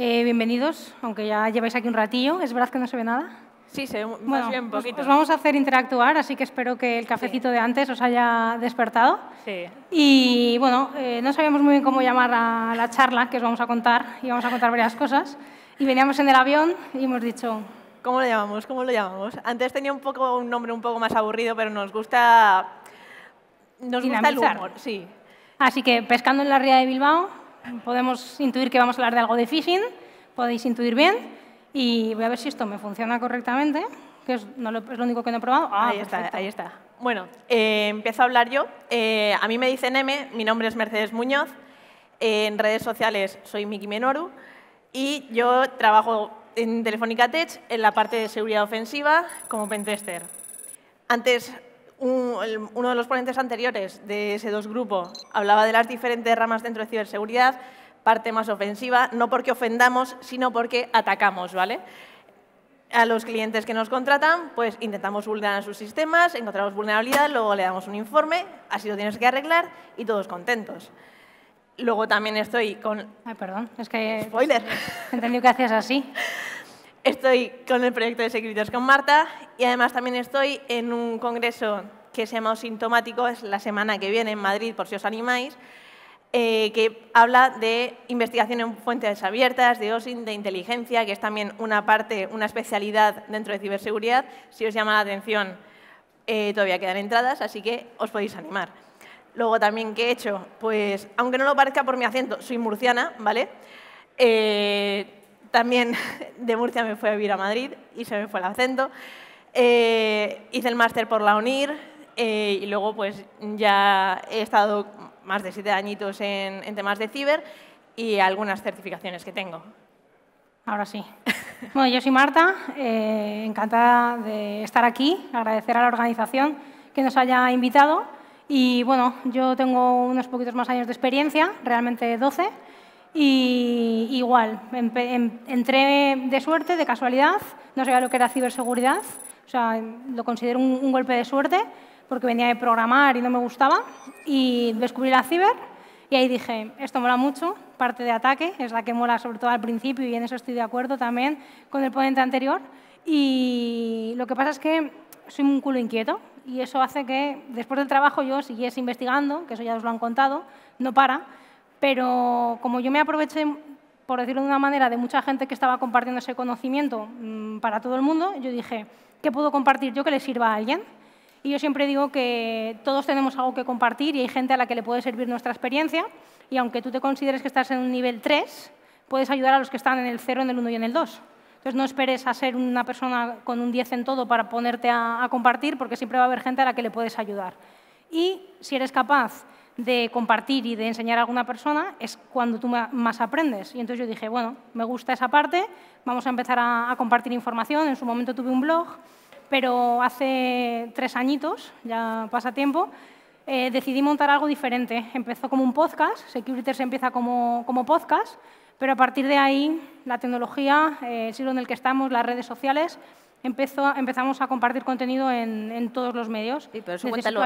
Eh, bienvenidos, aunque ya lleváis aquí un ratillo. ¿Es verdad que no se ve nada? Sí, se ve más bien poquito. Os, vamos a hacer interactuar, así que espero que el cafecito de antes os haya despertado. Sí. Y bueno, eh, no sabíamos muy bien cómo llamar a la charla que os vamos a contar, y vamos a contar varias cosas. Y veníamos en el avión y hemos dicho... ¿Cómo lo llamamos? ¿Cómo lo llamamos? Antes tenía un, poco, un nombre un poco más aburrido, pero nos gusta... Nos gusta el humor, sí. Así que pescando en la ría de Bilbao, Podemos intuir que vamos a hablar de algo de phishing, podéis intuir bien. Y voy a ver si esto me funciona correctamente, que es, no lo, es lo único que no he probado. Ah, ahí está, ahí está. Bueno, eh, empiezo a hablar yo. Eh, a mí me dicen M, mi nombre es Mercedes Muñoz. Eh, en redes sociales soy Miki Menoru. Y yo trabajo en Telefónica Tech en la parte de seguridad ofensiva como pentester. Antes uno de los ponentes anteriores de ese dos grupo hablaba de las diferentes ramas dentro de ciberseguridad, parte más ofensiva, no porque ofendamos, sino porque atacamos, ¿vale? A los clientes que nos contratan, pues intentamos vulnerar sus sistemas, encontramos vulnerabilidad, luego le damos un informe, así lo tienes que arreglar y todos contentos. Luego también estoy con... Ay, perdón, es que... Spoiler. Entendí que hacías así. Estoy con el proyecto de Securitas con Marta y además también estoy en un congreso que se llama Sintomático, es la semana que viene en Madrid, por si os animáis, eh, que habla de investigación en fuentes abiertas, de OSINT, de inteligencia, que es también una parte, una especialidad dentro de ciberseguridad. Si os llama la atención, eh, todavía quedan entradas, así que os podéis animar. Luego también, ¿qué he hecho? Pues, aunque no lo parezca por mi acento, soy murciana, ¿vale? Eh, también de Murcia me fui a vivir a Madrid y se me fue el acento. hice el máster por la UNIR, eh, y luego pues ya he estado más de siete añitos en, temas de ciber y algunas certificaciones que tengo. Ahora sí. Bueno, yo soy Marta, eh, encantada de estar aquí, agradecer a la organización que nos haya invitado y bueno, yo tengo unos poquitos más años de experiencia, realmente 12, y igual, entré de suerte, de casualidad, no sabía lo que era ciberseguridad, o sea, lo considero un golpe de suerte porque venía de programar y no me gustaba. Y descubrí la ciber y ahí dije, esto mola mucho, parte de ataque, es la que mola sobre todo al principio y en eso estoy de acuerdo también con el ponente anterior. Y lo que pasa es que soy un culo inquieto y eso hace que después del trabajo yo siguiese investigando, que eso ya os lo han contado, no para, pero como yo me aproveché, por decirlo de una manera, de mucha gente que estaba compartiendo ese conocimiento mm, para todo el mundo, yo dije, ¿qué puedo compartir yo que le sirva a alguien? Y yo siempre digo que todos tenemos algo que compartir y hay gente a la que le puede servir nuestra experiencia. Y aunque tú te consideres que estás en un nivel 3, puedes ayudar a los que están en el 0, en el 1 y en el 2. Entonces no esperes a ser una persona con un 10 en todo para ponerte a, compartir, porque siempre va a haber gente a la que le puedes ayudar. Y si eres capaz de compartir y de enseñar a alguna persona es cuando tú más aprendes. Y entonces yo dije, bueno, me gusta esa parte, vamos a empezar a compartir información. En su momento tuve un blog pero hace tres añitos, ya pasa tiempo, eh, decidí montar algo diferente. Empezó como un podcast, se empieza como, podcast, pero a partir de ahí la tecnología, eh, el siglo en el que estamos, las redes sociales, empezó, empezamos a compartir contenido en, todos los medios. Y pero eso cuéntalo,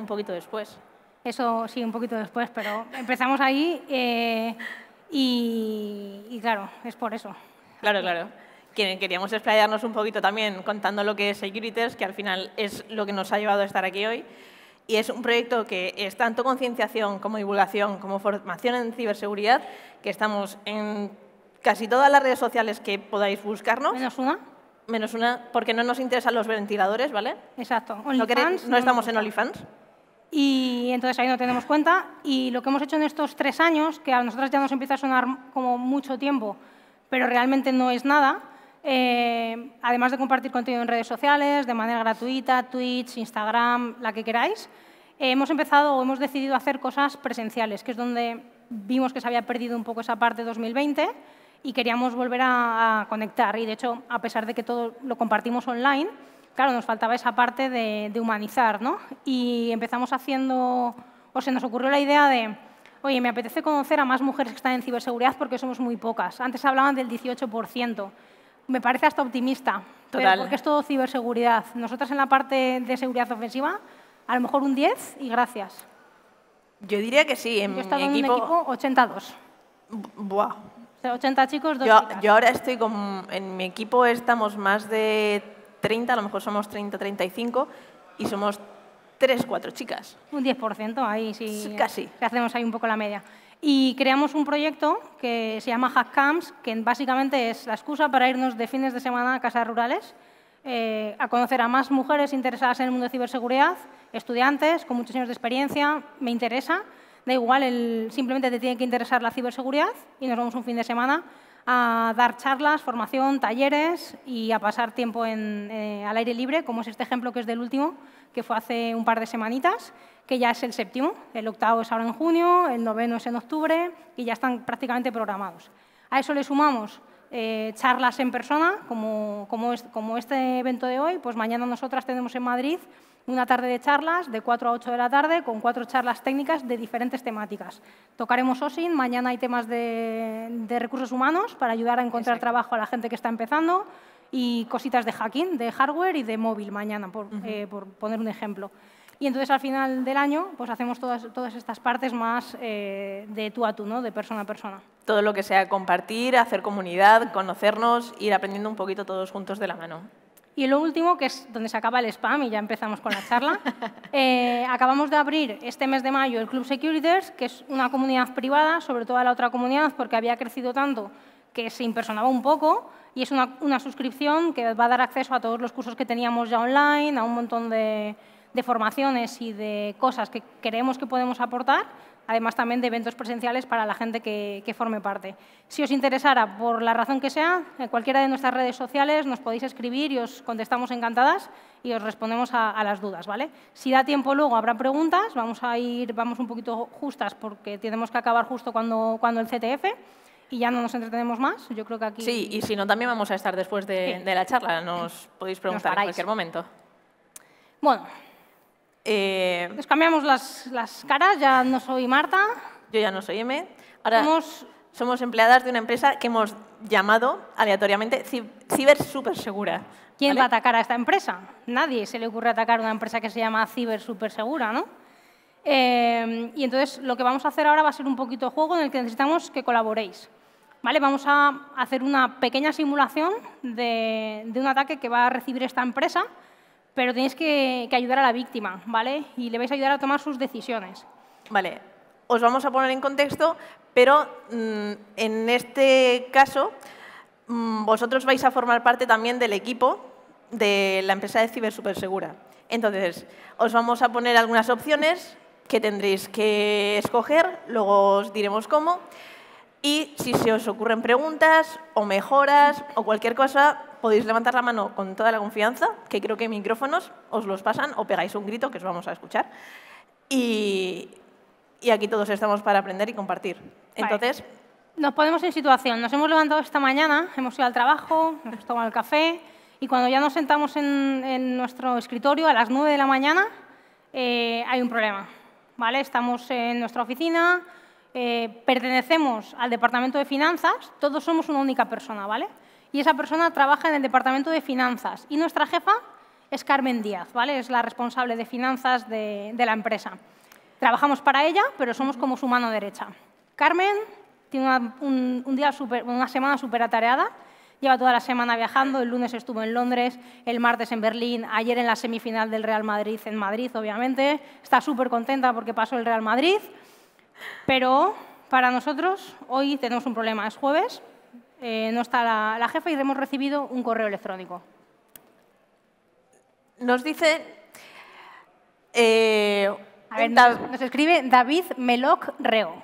un poquito después. Eso sí, un poquito después, pero empezamos ahí eh, y claro, es por eso. Claro, claro queríamos explayarnos un poquito también contando lo que es Securitas, que al final es lo que nos ha llevado a estar aquí hoy. Y es un proyecto que es tanto concienciación como divulgación, como formación en ciberseguridad, que estamos en casi todas las redes sociales que podáis buscarnos. Menos una. Menos una, porque no nos interesan los ventiladores, ¿vale? Exacto. no, estamos en OnlyFans. Y entonces ahí no tenemos cuenta. Y lo que hemos hecho en estos tres años, que a nosotras ya nos empieza a sonar como mucho tiempo, pero realmente no es nada, eh, además de compartir contenido en redes sociales, de manera gratuita, Twitch, Instagram, la que queráis, eh, hemos empezado o hemos decidido hacer cosas presenciales, que es donde vimos que se había perdido un poco esa parte 2020 y queríamos volver a, conectar. Y de hecho, a pesar de que todo lo compartimos online, claro, nos faltaba esa parte de, de humanizar, ¿no? Y empezamos haciendo, o se nos ocurrió la idea de, oye, me apetece conocer a más mujeres que están en ciberseguridad porque somos muy pocas. Antes hablaban del 18% me parece hasta optimista. Total. porque es todo ciberseguridad. Nosotras en la parte de seguridad ofensiva, a lo mejor un 10 y gracias. Yo diría que sí. En yo he equipo... en un equipo 82. Buah. O sea, 80 chicos, dos yo, yo ahora estoy con... En mi equipo estamos más de 30, a lo mejor somos 30, 35, y somos 3, 4 chicas. Un 10% ahí, sí. Casi. Que hacemos ahí un poco la media. Y creamos un proyecto que se llama Hack Camps, que básicamente es la excusa para irnos de fines de semana a casas rurales, eh, a conocer a más mujeres interesadas en el mundo de ciberseguridad, estudiantes con muchos años de experiencia, me interesa, da igual, simplemente te tiene que interesar la ciberseguridad y nos vamos un fin de semana a dar charlas, formación, talleres y a pasar tiempo eh, al aire libre, como es este ejemplo que es del último, que fue hace un par de semanitas, que ya es el séptimo, el octavo es ahora en junio, el noveno es en octubre y ya están prácticamente programados. A eso le sumamos eh, charlas en persona, como, este evento de hoy, pues mañana nosotras tenemos en Madrid una tarde de charlas de 4 a 8 de la tarde con cuatro charlas técnicas de diferentes temáticas. Tocaremos OSIN, mañana hay temas de, recursos humanos para ayudar a encontrar trabajo a la gente que está empezando y cositas de hacking, de hardware y de móvil mañana, por eh, poner un ejemplo. Y entonces al final del año pues hacemos todas, todas estas partes más eh, de tú a tú, ¿no? de persona a persona. Todo lo que sea compartir, hacer comunidad, conocernos, ir aprendiendo un poquito todos juntos de la mano. Y lo último, que es donde se acaba el spam y ya empezamos con la charla, eh, acabamos de abrir este mes de mayo el Club Securities, que es una comunidad privada, sobre todo la otra comunidad, porque había crecido tanto que se impersonaba un poco y es una, una suscripción que va a dar acceso a todos los cursos que teníamos ya online, a un montón de, de formaciones y de cosas que creemos que podemos aportar, además también de eventos presenciales para la gente que, forme parte. Si os interesara, por la razón que sea, en cualquiera de nuestras redes sociales nos podéis escribir y os contestamos encantadas y os respondemos a, las dudas, ¿vale? Si da tiempo luego habrá preguntas, vamos a ir vamos un poquito justas porque tenemos que acabar justo cuando, cuando el CTF y ya no nos entretenemos más. Yo creo que aquí... Sí, y si no, también vamos a estar después de, la charla. Nos podéis preguntar en cualquier momento. Bueno, eh... Nos cambiamos las, las, caras, ya no soy Marta. Yo ya no soy M. Ahora somos, empleadas de una empresa que hemos llamado aleatoriamente Ciber supersegura. ¿Quién va a atacar a esta empresa? Nadie se le ocurre atacar a una empresa que se llama Ciber supersegura, ¿no? Eh, y entonces lo que vamos a hacer ahora va a ser un poquito de juego en el que necesitamos que colaboréis. ¿Vale? Vamos a hacer una pequeña simulación de, de un ataque que va a recibir esta empresa pero tenéis que, ayudar a la víctima, ¿vale? Y le vais a ayudar a tomar sus decisiones. Vale, os vamos a poner en contexto, pero mm, en este caso mm, vosotros vais a formar parte también del equipo de la empresa de Cibersupersegura. Entonces, os vamos a poner algunas opciones que tendréis que escoger, luego os diremos cómo. Y si se os ocurren preguntas o mejoras o cualquier cosa, podéis levantar la mano con toda la confianza, que creo que micrófonos os los pasan o pegáis un grito que os vamos a escuchar. Y, y aquí todos estamos para aprender y compartir. Entonces... Nos ponemos en situación. Nos hemos levantado esta mañana, hemos ido al trabajo, hemos tomado el café y cuando ya nos sentamos en, en nuestro escritorio a las 9 de la mañana, eh, hay un problema. ¿vale? Estamos en nuestra oficina, eh, pertenecemos al departamento de finanzas, todos somos una única persona, ¿vale? y esa persona trabaja en el departamento de finanzas. Y nuestra jefa es Carmen Díaz, ¿vale? Es la responsable de finanzas de, la empresa. Trabajamos para ella, pero somos como su mano derecha. Carmen tiene un, día una semana súper atareada, lleva toda la semana viajando, el lunes estuvo en Londres, el martes en Berlín, ayer en la semifinal del Real Madrid en Madrid, obviamente, está súper contenta porque pasó el Real Madrid, pero para nosotros hoy tenemos un problema, es jueves, eh, no está la, jefa y hemos recibido un correo electrónico. Nos dice... Eh, a ver, nos, escribe David Meloc Reo.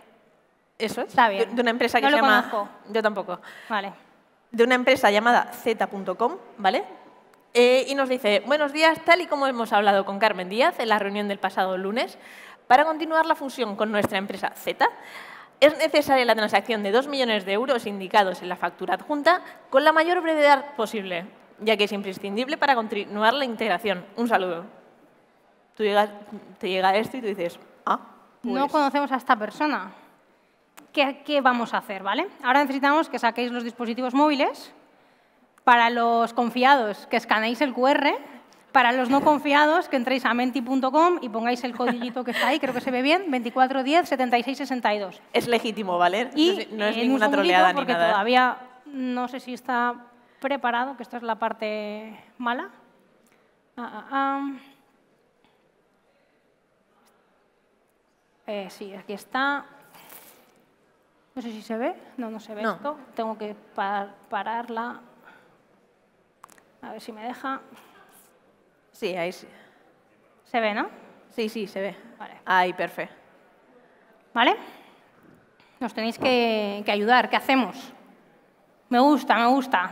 Eso es. Está De, una empresa que se llama... Yo tampoco. Vale. De una empresa llamada Z.com, ¿vale? Eh, y nos dice, buenos días, tal y como hemos hablado con Carmen Díaz en la reunión del pasado lunes, para continuar la fusión con nuestra empresa Z, es necesaria la transacción de 2 millones de euros indicados en la factura adjunta con la mayor brevedad posible, ya que es imprescindible para continuar la integración. Un saludo. Tú te llega esto y tú dices, ah, No pues-". conocemos a esta persona. ¿Qué, ¿Qué vamos a hacer, vale? Ahora necesitamos que saquéis los dispositivos móviles. Para los confiados, que escaneéis el QR para los no confiados, que entréis a menti.com y pongáis el codillito que está ahí, creo que se ve bien, 2410-7662. Es legítimo, ¿vale? no es, ninguna troleada ni porque nada. ¿eh? todavía no sé si está preparado, que esta es la parte mala. Ah, ah, ah. Eh, sí, aquí está. No sé si se ve. No, no se ve esto. Tengo que pararla. A ver si me deja. Sí, ahí ¿Se ve, no? Sí, sí, se ve. Ahí, perfecto. ¿Vale? Nos tenéis que, ayudar. ¿Qué hacemos? Me gusta, me gusta.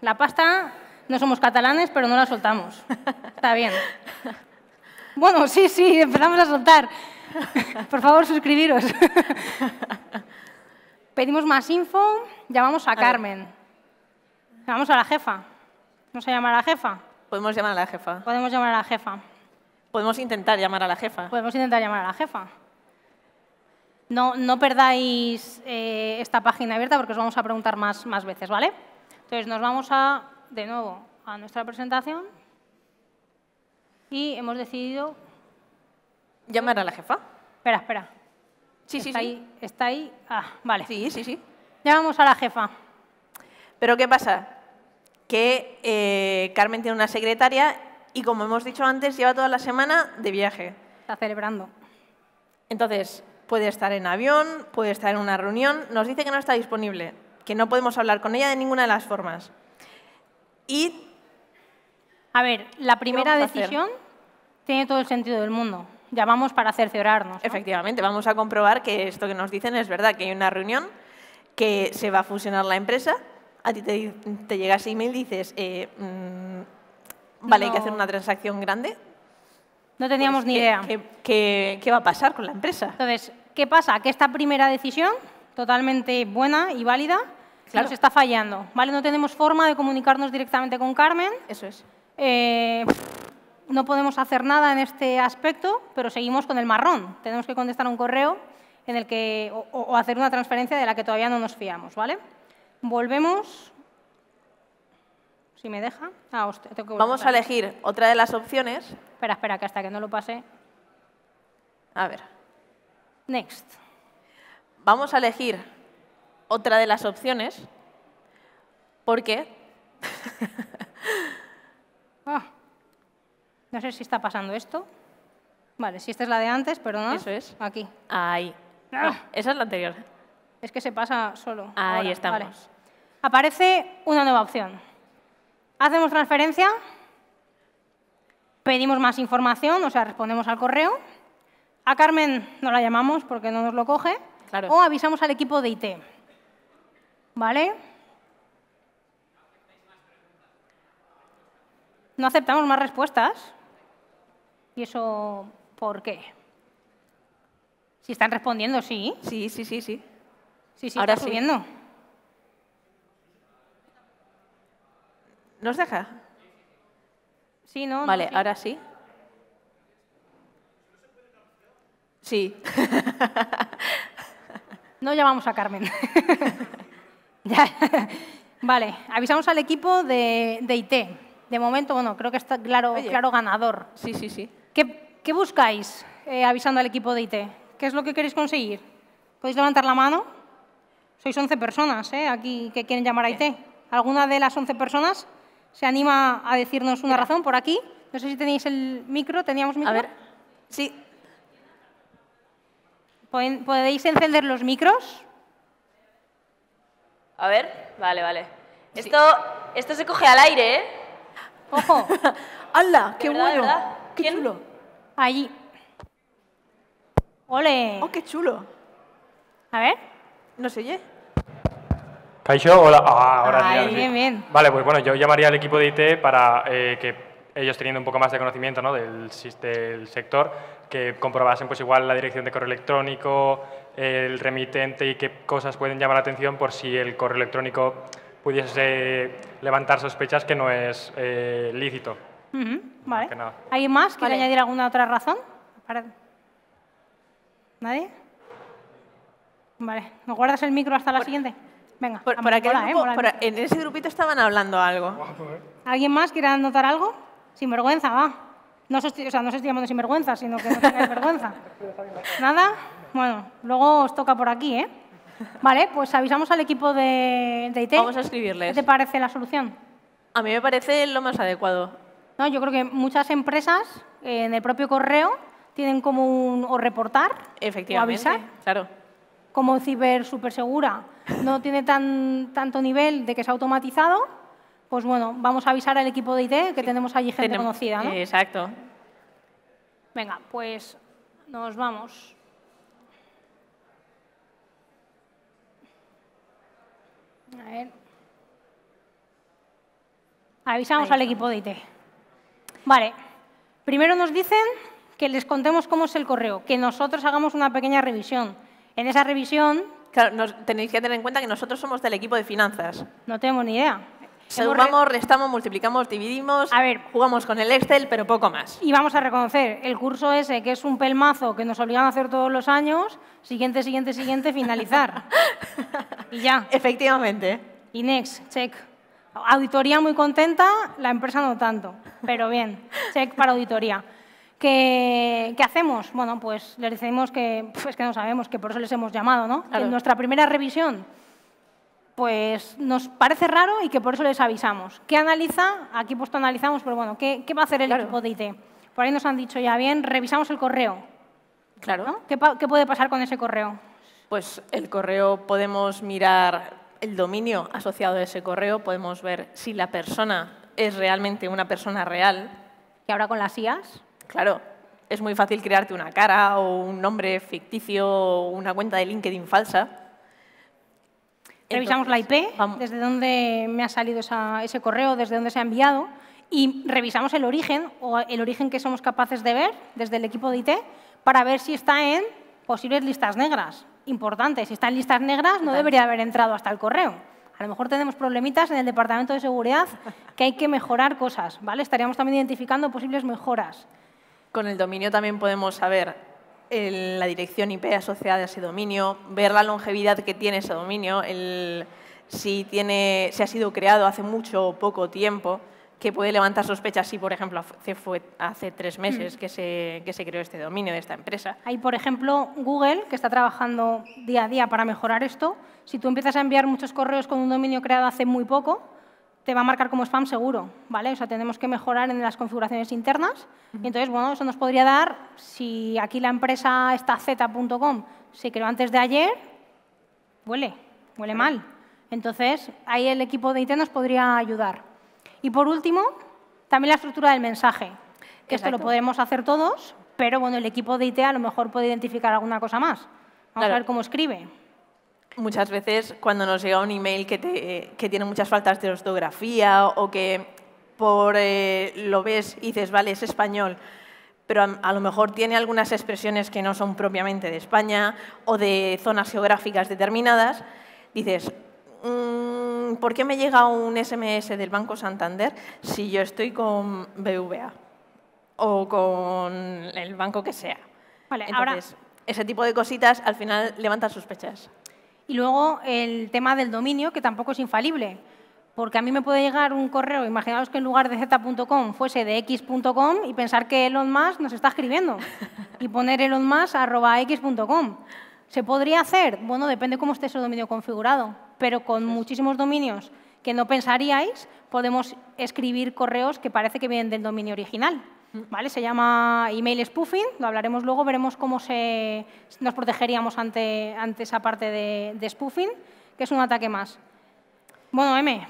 La pasta, no somos catalanes, pero no la soltamos. Está bien. Bueno, sí, sí, empezamos a soltar. Por favor, suscribiros. Pedimos más info, llamamos a Carmen. Llamamos a la jefa. ¿No se llama la jefa? Podemos llamar a la jefa. Podemos llamar a la jefa. Podemos intentar llamar a la jefa. Podemos intentar llamar a la jefa. No, no perdáis eh, esta página abierta porque os vamos a preguntar más, más veces, ¿vale? Entonces nos vamos a, de nuevo, a nuestra presentación y hemos decidido... Llamar a la jefa. Espera, espera. Sí, sí, ahí, sí. Está ahí. Ah, vale. Sí, sí, sí. Llamamos a la jefa. Pero ¿qué pasa? que eh, Carmen tiene una secretaria y, como hemos dicho antes, lleva toda la semana de viaje. Está celebrando. Entonces, puede estar en avión, puede estar en una reunión. Nos dice que no está disponible, que no podemos hablar con ella de ninguna de las formas. Y... A ver, la primera decisión tiene todo el sentido del mundo. Ya vamos para cerciorarnos. Efectivamente, vamos a comprobar que esto que nos dicen es verdad, que hay una reunión, que se va a fusionar la empresa a ti te, te llega ese email y dices, eh, mm, vale, hay que hacer una transacción grande. No teníamos pues, ni idea. Qué, va a pasar con la empresa? Entonces, ¿qué pasa? Que esta primera decisión, totalmente buena y válida, Claro. Nos está fallando. ¿vale? No tenemos forma de comunicarnos directamente con Carmen. Eso es. Eh, no podemos hacer nada en este aspecto, pero seguimos con el marrón. Tenemos que contestar un correo en el que, o hacer una transferencia de la que todavía no nos fiamos. ¿vale? Volvemos. Si me deja. Ah, hostia, Vamos a elegir otra de las opciones. Espera, espera, que hasta que no lo pase. A ver. Next. Vamos a elegir otra de las opciones. ¿Por qué? Ah. no sé si está pasando esto. Vale, si esta es la de antes, perdón. Eso es. Aquí. Ahí. Ah. esa es la anterior. Es que se pasa solo. Ahí estamos aparece una nueva opción. Hacemos transferencia, pedimos más información, o sea, respondemos al correo. A Carmen no la llamamos porque no nos lo coge. O avisamos al equipo de IT. ¿Vale? No aceptamos más respuestas. ¿Y eso por qué? Si están respondiendo, sí. Sí, sí, sí, sí. Sí, sí, Ahora está ¿Nos deja? Sí, ¿no? Vale, ahora sí. Sí. No llamamos a Carmen. vale, avisamos al equipo de, IT. De momento, bueno, creo que está claro, claro ganador. Sí, sí, sí. ¿Qué, buscáis eh, avisando al equipo de IT? ¿Qué es lo que queréis conseguir? ¿Podéis levantar la mano? Sois 11 personas eh, aquí que quieren llamar a IT. ¿Alguna de las 11 personas se anima a decirnos una razón por aquí. No sé si tenéis el micro, teníamos micro. A ver, sí. ¿Podéis encender los micros? A ver, vale, vale. Esto, esto se coge al aire, ¿eh? ¡Ojo! ¡Hala! ¡Qué bueno! ¡Qué chulo! Allí. ¡Ole! ¡Oh, qué chulo! A ver. ¿No se oye? Caixo, hola. Ah, ahora bien, Vale, pues bueno, yo llamaría al equipo de IT para eh, que ellos teniendo un poco más de conocimiento ¿no? del, del, sector, que comprobasen pues igual la dirección de correo electrónico, el remitente y qué cosas pueden llamar la atención por si el correo electrónico pudiese levantar sospechas que no es eh, lícito. ¿Hay vale. Que más quiere añadir alguna otra razón? ¿Nadie? Vale, guardas el micro hasta la siguiente? Venga, por, por en ese grupito estaban hablando algo. ¿Alguien más quiere anotar algo? Sin vergüenza, va. No o sea, no estoy llamando sin vergüenza, sino que no tengáis vergüenza. ¿Nada? Bueno, luego os toca por aquí, ¿eh? Vale, pues avisamos al equipo de, IT. Vamos a escribirles. ¿Qué te parece la solución? A mí me parece lo más adecuado. No, yo creo que muchas empresas eh, en el propio correo tienen como un o reportar Efectivamente, o avisar. Claro. Como ciber segura no tiene tanto nivel de que es automatizado, pues bueno, vamos a avisar al equipo de IT que tenemos allí gente conocida, ¿no? Exacto. Venga, pues nos vamos. A Avisamos al equipo de IT. Vale. Primero nos dicen que les contemos cómo es el correo, que nosotros hagamos una pequeña revisión. En esa revisión Claro, tenéis que tener en cuenta que nosotros somos del equipo de finanzas. No tenemos ni idea. Sumamos, restamos, multiplicamos, dividimos, a ver, jugamos con el Excel, pero poco más. Y vamos a reconocer el curso ese, que es un pelmazo que nos obligan a hacer todos los años, siguiente, siguiente, siguiente, finalizar. y ya. Efectivamente. Y next, check. Auditoría muy contenta, la empresa no tanto, pero bien, check para auditoría. ¿Qué, hacemos? Bueno, pues les decimos que que no sabemos, que por eso les hemos llamado, ¿no? En nuestra primera revisión, pues nos parece raro y que por eso les avisamos. ¿Qué analiza? Aquí puesto analizamos, pero bueno, ¿qué, va a hacer el claro. equipo de IT? Por ahí nos han dicho ya bien, revisamos el correo. Claro. ¿Qué, ¿Qué puede pasar con ese correo? Pues el correo podemos mirar el dominio asociado a ese correo, podemos ver si la persona es realmente una persona real. ¿Y ahora con las IAS? Claro, es muy fácil crearte una cara o un nombre ficticio o una cuenta de LinkedIn falsa. Revisamos la IP, desde dónde me ha salido ese correo, desde dónde se ha enviado y revisamos el origen o el origen que somos capaces de ver desde el equipo de IT para ver si está en posibles listas negras. Importante, si está en listas negras no debería haber entrado hasta el correo. A lo mejor tenemos problemitas en el departamento de seguridad que hay que mejorar cosas, ¿vale? Estaríamos también identificando posibles mejoras. Con el dominio también podemos saber la dirección IP asociada a ese dominio, ver la longevidad que tiene ese dominio, si, tiene, ha sido creado hace mucho o poco tiempo, que puede levantar sospechas si, por ejemplo, hace, hace tres meses mm. que que se creó este dominio de esta empresa. Hay, por ejemplo, Google, que está trabajando día a día para mejorar esto. Si tú empiezas a enviar muchos correos con un dominio creado hace muy poco, te va a marcar como spam seguro, ¿vale? O sea, tenemos que mejorar en las configuraciones internas. Y entonces, bueno, eso nos podría dar, si aquí la empresa está z.com, se creó antes de ayer, huele, huele mal. Entonces, ahí el equipo de IT nos podría ayudar. Y por último, también la estructura del mensaje. Que esto lo podemos hacer todos, pero bueno, el equipo de IT a lo mejor puede identificar alguna cosa más. Vamos a ver cómo escribe muchas veces cuando nos llega un email que, tiene muchas faltas de ortografía o que por eh, lo ves y dices, vale, es español, pero a, lo mejor tiene algunas expresiones que no son propiamente de España o de zonas geográficas determinadas, dices, mm, ¿por qué me llega un SMS del Banco Santander si yo estoy con BVA o con el banco que sea? Entonces, ese tipo de cositas al final levantan sospechas. Y luego el tema del dominio, que tampoco es infalible, porque a mí me puede llegar un correo, imaginaos que en lugar de z.com fuese de x.com y pensar que Elon Musk nos está escribiendo y poner Elon Musk arroba x.com. ¿Se podría hacer? Bueno, depende cómo esté ese dominio configurado, pero con muchísimos dominios que no pensaríais, podemos escribir correos que parece que vienen del dominio original. ¿vale? Se llama email spoofing, lo hablaremos luego, veremos cómo nos protegeríamos ante, esa parte de, spoofing, que es un ataque más. Bueno, M,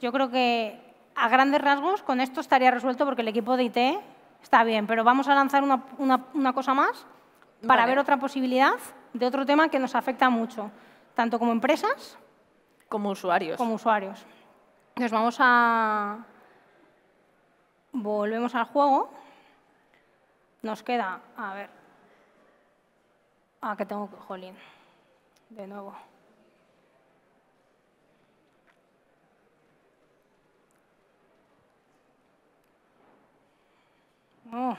yo creo que a grandes rasgos con esto estaría resuelto porque el equipo de IT está bien, pero vamos a lanzar una, cosa más para ver otra posibilidad de otro tema que nos afecta mucho, tanto como empresas como usuarios. Como usuarios. Nos vamos a... Volvemos al juego. Nos queda, a ver, ah, que tengo, jolín, de nuevo. Oh.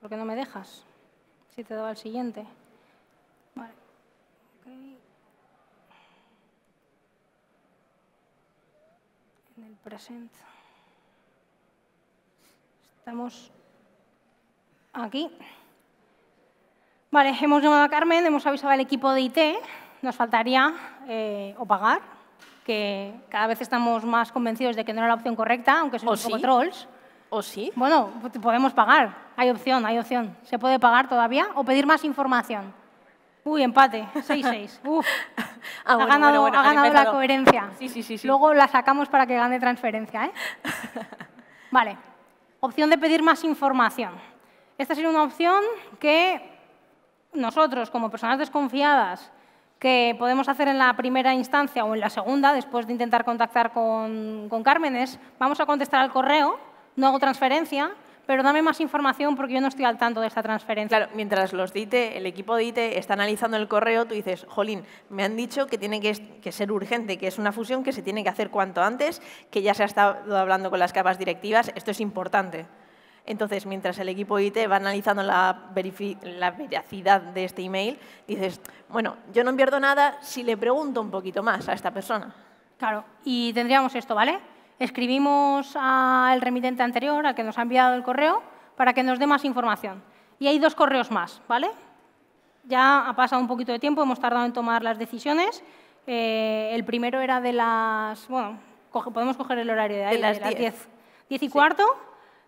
¿Por qué no me dejas? Si te daba el siguiente. En el presente. Estamos aquí. Vale, hemos llamado a Carmen, hemos avisado al equipo de IT. Nos faltaría eh, o pagar, que cada vez estamos más convencidos de que no era la opción correcta, aunque son un poco trolls. ¿O sí? Bueno, pues podemos pagar. Hay opción, hay opción. ¿Se puede pagar todavía o pedir más información? Uy, empate, 6-6. Ah, ha ganado, la coherencia. Luego la sacamos para que gane transferencia. ¿eh? vale. Opción de pedir más información. Esta sería una opción que nosotros, como personas desconfiadas, que podemos hacer en la primera instancia o en la segunda, después de intentar contactar con, con vamos a contestar al correo, no hago transferencia, pero dame más información porque yo no estoy al tanto de esta transferencia. Claro, mientras los DITE, el equipo de IT está analizando el correo, tú dices, jolín, me han dicho que tiene que, ser urgente, que es una fusión que se tiene que hacer cuanto antes, que ya se ha estado hablando con las capas directivas, esto es importante. Entonces, mientras el equipo IT va analizando la, veracidad de este email, dices, bueno, yo no pierdo nada si le pregunto un poquito más a esta persona. Claro, y tendríamos esto, ¿vale? escribimos al remitente anterior, al que nos ha enviado el correo, para que nos dé más información. Y hay dos correos más, ¿vale? Ya ha pasado un poquito de tiempo, hemos tardado en tomar las decisiones. Eh, el primero era de las... Bueno, podemos coger el horario de ahí, de las 10. 10. y cuarto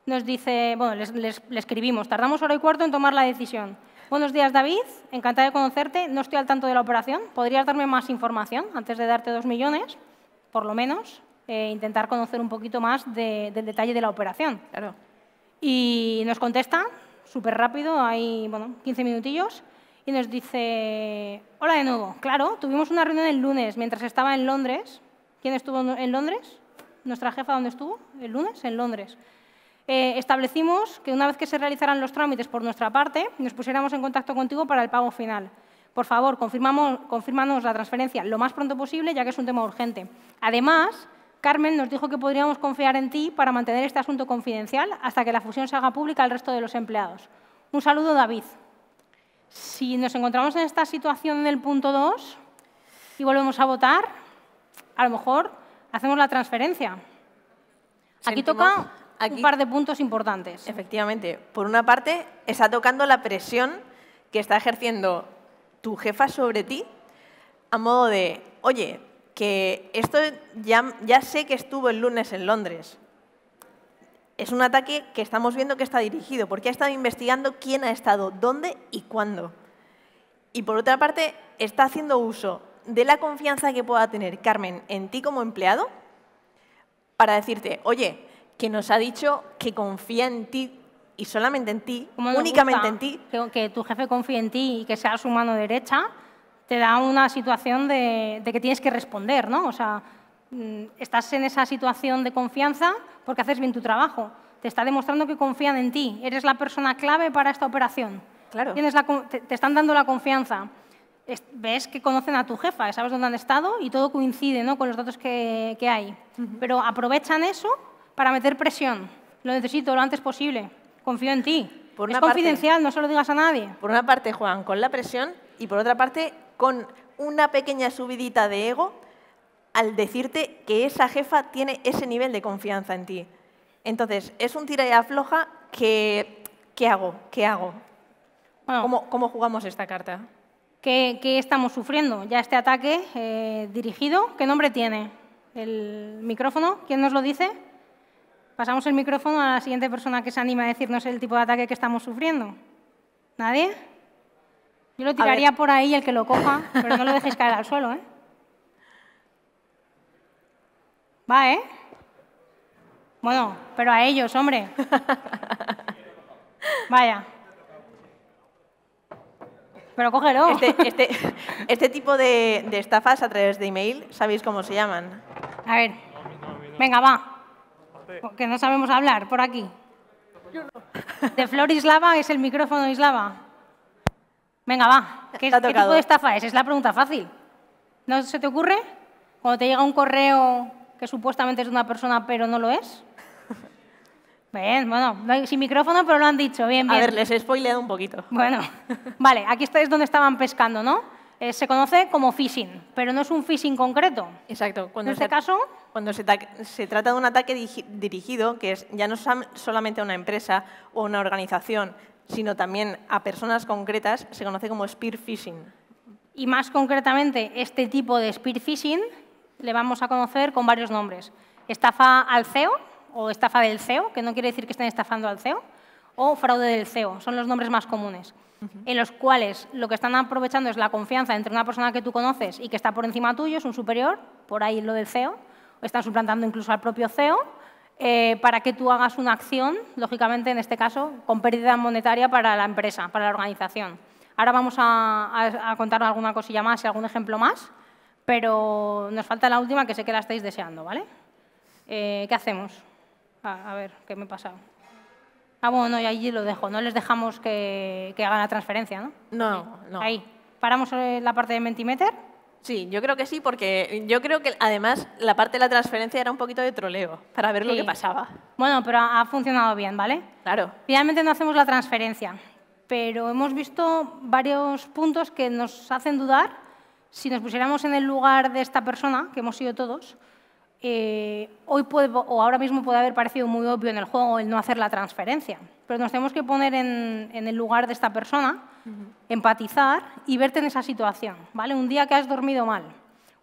nos dice... Bueno, le escribimos. Tardamos hora y cuarto en tomar la decisión. Buenos días, David. Encantada de conocerte. No estoy al tanto de la operación. ¿Podrías darme más información antes de darte dos millones, por lo menos? Eh, intentar conocer un poquito más del detalle de la operación. Claro. Y nos contesta súper rápido, hay bueno, 15 minutillos, y nos dice, hola de nuevo, claro, tuvimos una reunión el lunes mientras estaba en Londres. ¿Quién estuvo en Londres? ¿Nuestra jefa dónde estuvo? ¿El lunes? En Londres. Eh, establecimos que una vez que se realizaran los trámites por nuestra parte, nos pusiéramos en contacto contigo para el pago final. Por favor, confirmamos, confirmanos la transferencia lo más pronto posible, ya que es un tema urgente. Además, Carmen nos dijo que podríamos confiar en ti para mantener este asunto confidencial hasta que la fusión se haga pública al resto de los empleados. Un saludo, David. Si nos encontramos en esta situación del punto 2 y volvemos a votar, a lo mejor hacemos la transferencia. Aquí toca un par de puntos importantes. Efectivamente. Por una parte, está tocando la presión que está ejerciendo tu jefa sobre ti a modo de, oye, que esto ya, sé que estuvo el lunes en Londres. Es un ataque que estamos viendo que está dirigido, porque ha estado investigando quién ha estado, dónde y cuándo. Y por otra parte, está haciendo uso de la confianza que pueda tener Carmen en ti como empleado para decirte, oye, que nos ha dicho que confía en ti y solamente en ti, únicamente en ti. Que, que, tu jefe confíe en ti y que sea su mano derecha te da una situación de, que tienes que responder, ¿no? O sea, mm, estás en esa situación de confianza porque haces bien tu trabajo. Te está demostrando que confían en ti. Eres la persona clave para esta operación. Claro. Tienes te, están dando la confianza. ves que conocen a tu jefa, sabes dónde han estado y todo coincide ¿no? con los datos que, hay. Pero aprovechan eso para meter presión. Lo necesito lo antes posible. Confío en ti. Por es confidencial, no se lo digas a nadie. Por una parte Juan, con la presión y por otra parte con una pequeña subidita de ego al decirte que esa jefa tiene ese nivel de confianza en ti. Entonces, es un tira y afloja que, ¿qué hago? ¿Qué hago? ¿Cómo, jugamos esta carta? ¿Qué, estamos sufriendo? Ya este ataque eh, dirigido, ¿qué nombre tiene? ¿El micrófono? ¿Quién nos lo dice? Pasamos el micrófono a la siguiente persona que se anima a decirnos el tipo de ataque que estamos sufriendo. ¿Nadie? Yo lo tiraría por ahí el que lo coja, pero no lo dejéis caer al suelo, ¿eh? Va, ¿eh? Bueno, pero a ellos, hombre. Vaya. Pero cógelo. Este, este, este tipo de, estafas a través de email, ¿sabéis cómo se llaman? A ver. Venga, va. Que no sabemos hablar por aquí. De Flor Islava es el micrófono Islava. Venga, va. ¿Qué, tipo de estafa es? Es la pregunta fácil. ¿No se te ocurre? Cuando te llega un correo que supuestamente es de una persona, pero no lo es. Bien, bueno, sin micrófono, pero lo han dicho. Bien, bien. A ver, les he spoileado un poquito. Bueno, vale, aquí es donde estaban pescando, ¿no? Eh, se conoce como phishing, pero no es un phishing concreto. Exacto. Cuando en este caso... Cuando se, trata de un ataque dirigido, que es ya no solamente a una empresa o una organización, sino también a personas concretas, se conoce como spear phishing. Y más concretamente, este tipo de spear phishing le vamos a conocer con varios nombres. Estafa al CEO o estafa del CEO, que no quiere decir que estén estafando al CEO, o fraude del CEO, son los nombres más comunes, en los cuales lo que están aprovechando es la confianza entre una persona que tú conoces y que está por encima tuyo, es un superior, por ahí lo del CEO, o están suplantando incluso al propio CEO, eh, para que tú hagas una acción, lógicamente en este caso, con pérdida monetaria para la empresa, para la organización. Ahora vamos a, contar alguna cosilla más y algún ejemplo más, pero nos falta la última que sé que la estáis deseando, ¿vale? Eh, ¿Qué hacemos? a ver, ¿qué me he pasado? Ah, bueno, y allí lo dejo. No les dejamos que, que hagan la transferencia, ¿no? No, no. Ahí. Paramos eh, la parte de Mentimeter. Sí, yo creo que sí, porque yo creo que además la parte de la transferencia era un poquito de troleo para ver lo que pasaba. Bueno, pero ha funcionado bien, ¿vale? Claro. Finalmente no hacemos la transferencia, pero hemos visto varios puntos que nos hacen dudar si nos pusiéramos en el lugar de esta persona, que hemos sido todos. Eh, hoy puede, o ahora mismo puede haber parecido muy obvio en el juego el no hacer la transferencia pero nos tenemos que poner en, el lugar de esta persona, empatizar y verte en esa situación, ¿vale? Un día que has dormido mal,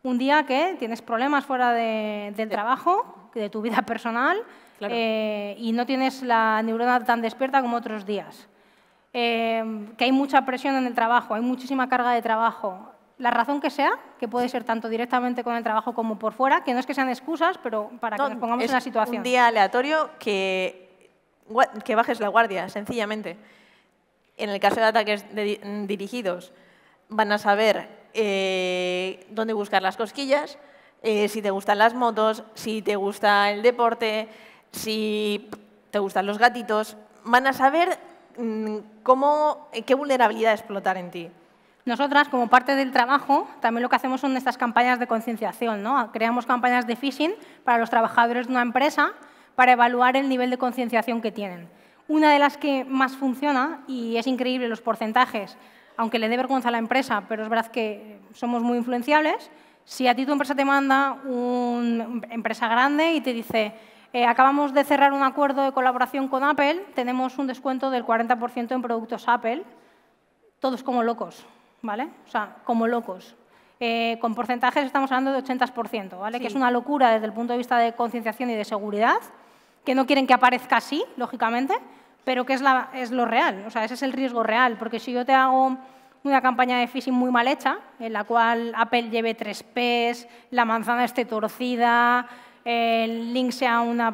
un día que tienes problemas fuera del trabajo, de tu vida personal, eh, y no tienes la neurona tan despierta como otros días. Em, que hay mucha presión en el trabajo, hay muchísima carga de trabajo. La razón que sea, que puede ser tanto directamente con el trabajo como por fuera, que no es que sean excusas, pero para que nos pongamos en la situación. Un día aleatorio que que bajes la guardia, sencillamente. En el caso de ataques dirigidos, van a saber eh, dónde buscar las cosquillas, eh, si te gustan las motos, si te gusta el deporte, si te gustan los gatitos, van a saber mm, cómo, eh, qué vulnerabilidad explotar en ti. Nosotras, como parte del trabajo, también lo que hacemos son estas campañas de concienciación. ¿no? Creamos campañas de phishing para los trabajadores de una empresa para evaluar el nivel de concienciación que tienen. Una de las que más funciona, y es increíble los porcentajes, aunque le dé vergüenza a la empresa, pero es verdad que somos muy influenciables, si a ti tu empresa te manda una empresa grande y te dice, eh, acabamos de cerrar un acuerdo de colaboración con Apple, tenemos un descuento del 40% en productos Apple, todos como locos, ¿vale? O sea, como locos. Eh, con porcentajes estamos hablando de 80%, ¿vale? Que es una locura desde el punto de vista de concienciación y de seguridad, que no quieren que aparezca así, lógicamente, pero que es, la, es lo real, o sea, ese es el riesgo real, porque si yo te hago una campaña de phishing muy mal hecha, en la cual Apple lleve tres Ps, la manzana esté torcida, el link sea, una,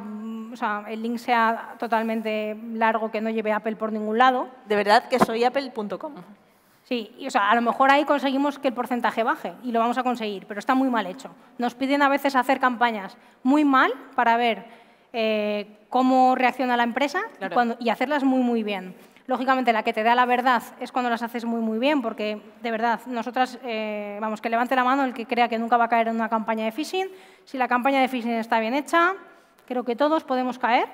o sea, el link sea totalmente largo que no lleve Apple por ningún lado. De verdad que soy apple.com. Sí, y, o sea, a lo mejor ahí conseguimos que el porcentaje baje y lo vamos a conseguir, pero está muy mal hecho. Nos piden a veces hacer campañas muy mal para ver eh, cómo reacciona la empresa y hacerlas muy, muy bien. Lógicamente, la que te da la verdad es cuando las haces muy, muy bien, porque de verdad, nosotras, eh, vamos, que levante la mano el que crea que nunca va a caer en una campaña de phishing. Si la campaña de phishing está bien hecha, creo que todos podemos caer,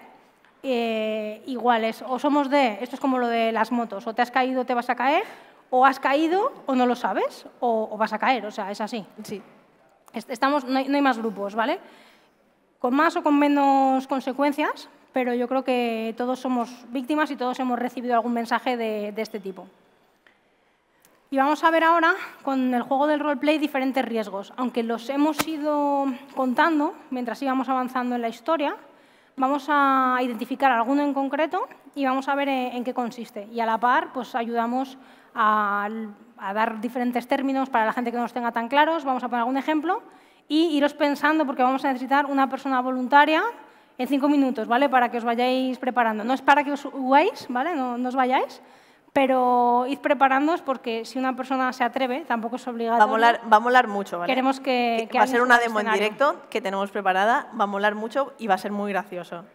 eh, iguales. O somos de, esto es como lo de las motos, o te has caído, te vas a caer, o has caído, o no lo sabes, o, vas a caer, o sea, es así. Sí. Estamos, no hay más grupos, ¿vale? con más o con menos consecuencias, pero yo creo que todos somos víctimas y todos hemos recibido algún mensaje de, este tipo. Y vamos a ver ahora, con el juego del roleplay, diferentes riesgos. Aunque los hemos ido contando mientras íbamos avanzando en la historia, vamos a identificar alguno en concreto y vamos a ver en, qué consiste. Y a la par, pues ayudamos a, a dar diferentes términos para la gente que no los tenga tan claros. Vamos a poner algún ejemplo y iros pensando porque vamos a necesitar una persona voluntaria en cinco minutos, ¿vale? Para que os vayáis preparando. No es para que os huéis, ¿vale? No, no, os vayáis, pero id preparándoos porque si una persona se atreve, tampoco es obligado. Va a molar, a molar mucho, ¿vale? Queremos que... va a ser una demo en directo que tenemos preparada, va a molar mucho y va a ser muy gracioso.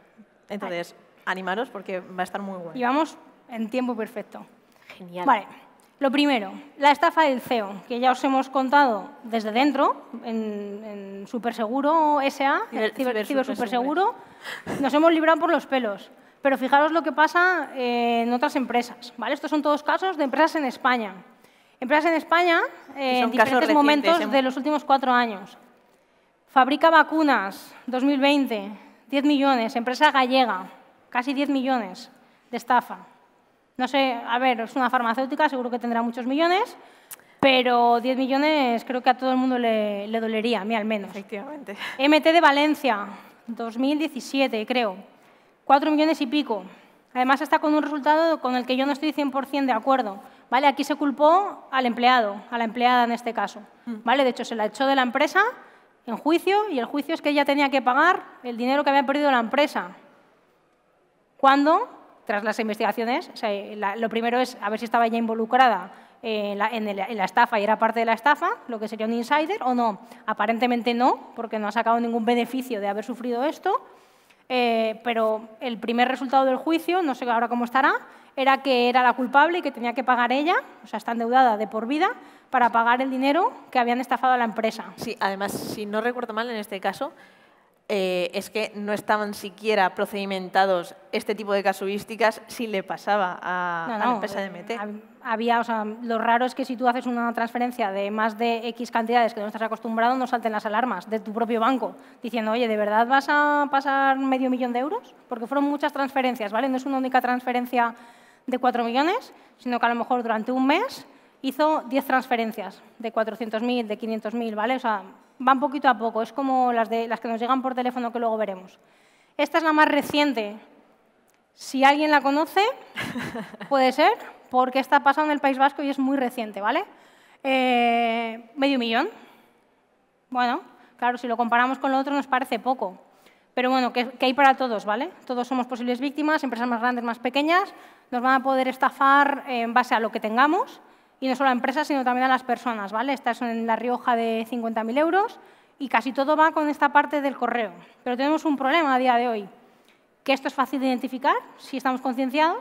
Entonces, animaros porque va a estar muy bueno. Y vamos en tiempo perfecto. Genial. Vale. Lo primero, la estafa del CEO, que ya os hemos contado desde dentro, en, Superseguro SA, en Ciber, Superseguro, nos hemos librado por los pelos. Pero fijaros lo que pasa eh, en otras empresas. ¿vale? Estos son todos casos de empresas en España. Empresas en España eh, en diferentes momentos ¿eh? de los últimos cuatro años. Fabrica vacunas, 2020, 10 millones. Empresa gallega, casi 10 millones de estafa. No sé, a ver, es una farmacéutica, seguro que tendrá muchos millones, pero 10 millones creo que a todo el mundo le, dolería, a mí al menos. Efectivamente. MT de Valencia, 2017 creo, 4 millones y pico. Además está con un resultado con el que yo no estoy 100% de acuerdo. ¿Vale? Aquí se culpó al empleado, a la empleada en este caso. Mm. ¿Vale? De hecho, se la echó de la empresa en juicio y el juicio es que ella tenía que pagar el dinero que había perdido la empresa. ¿Cuándo? tras las investigaciones, lo primero es a ver si estaba ella involucrada eh, en la, estafa y era parte de la estafa, lo que sería un insider, o no. Aparentemente no, porque no ha sacado ningún beneficio de haber sufrido esto, eh, pero el primer resultado del juicio, no sé ahora cómo estará, era que era la culpable y que tenía que pagar ella, o sea, está endeudada de por vida, para pagar el dinero que habían estafado a la empresa. Sí, además, si no recuerdo mal, en este caso, eh, es que no estaban siquiera procedimentados este tipo de casuísticas si le pasaba a, la empresa de MT. Había, o lo raro es que si tú haces una transferencia de más de X cantidades que no estás acostumbrado, no salten las alarmas de tu propio banco diciendo, oye, ¿de verdad vas a pasar medio millón de euros? Porque fueron muchas transferencias, ¿vale? No es una única transferencia de cuatro millones, sino que a lo mejor durante un mes hizo diez transferencias de 400.000, de 500.000, ¿vale? O sea, van poquito a poco, es como las, de, las que nos llegan por teléfono que luego veremos. Esta es la más reciente. Si alguien la conoce, puede ser, porque está pasando en el País Vasco y es muy reciente, ¿vale? Eh, medio millón. Bueno, claro, si lo comparamos con lo otro nos parece poco. Pero bueno, que, que, hay para todos, ¿vale? Todos somos posibles víctimas, empresas más grandes, más pequeñas, nos van a poder estafar eh, en base a lo que tengamos y no solo a empresas, sino también a las personas. ¿vale? Esta es en La Rioja de 50.000 euros y casi todo va con esta parte del correo. Pero tenemos un problema a día de hoy, que esto es fácil de identificar si estamos concienciados,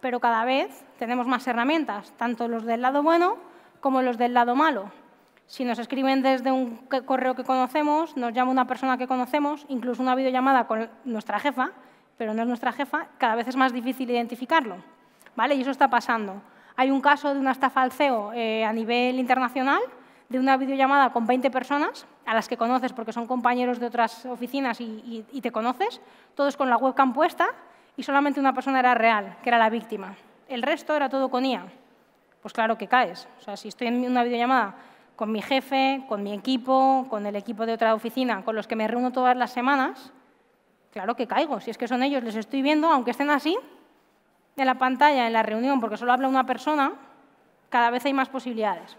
pero cada vez tenemos más herramientas, tanto los del lado bueno como los del lado malo. Si nos escriben desde un correo que conocemos, nos llama una persona que conocemos, incluso una videollamada con nuestra jefa, pero no es nuestra jefa, cada vez es más difícil identificarlo. ¿Vale? Y eso está pasando. Hay un caso de una estafa e eh, a nivel internacional de una videollamada con 20 personas, a las que conoces porque son compañeros de otras oficinas y, te conoces, todos con la webcam puesta y solamente una persona era real, que era la víctima. El resto era todo con IA. Pues claro que caes. O sea, si estoy en una videollamada con mi jefe, con mi equipo, con el equipo de otra oficina, con los que me reúno todas las semanas, claro que caigo. Si es que son ellos, les estoy viendo, aunque estén así, en la pantalla en la reunión porque solo habla una persona, cada vez hay más posibilidades.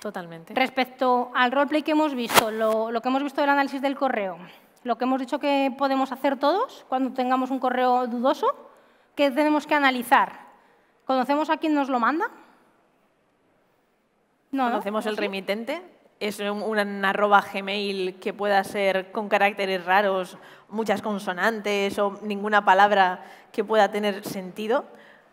Totalmente. Respecto al roleplay que hemos visto, lo, que hemos visto del análisis del correo, lo que hemos dicho que podemos hacer todos cuando tengamos un correo dudoso, ¿qué tenemos que analizar? ¿Conocemos a quién nos lo manda? No, ¿Conocemos el remitente? es un, arroba Gmail que pueda ser con caracteres raros, muchas consonantes o ninguna palabra que pueda tener sentido,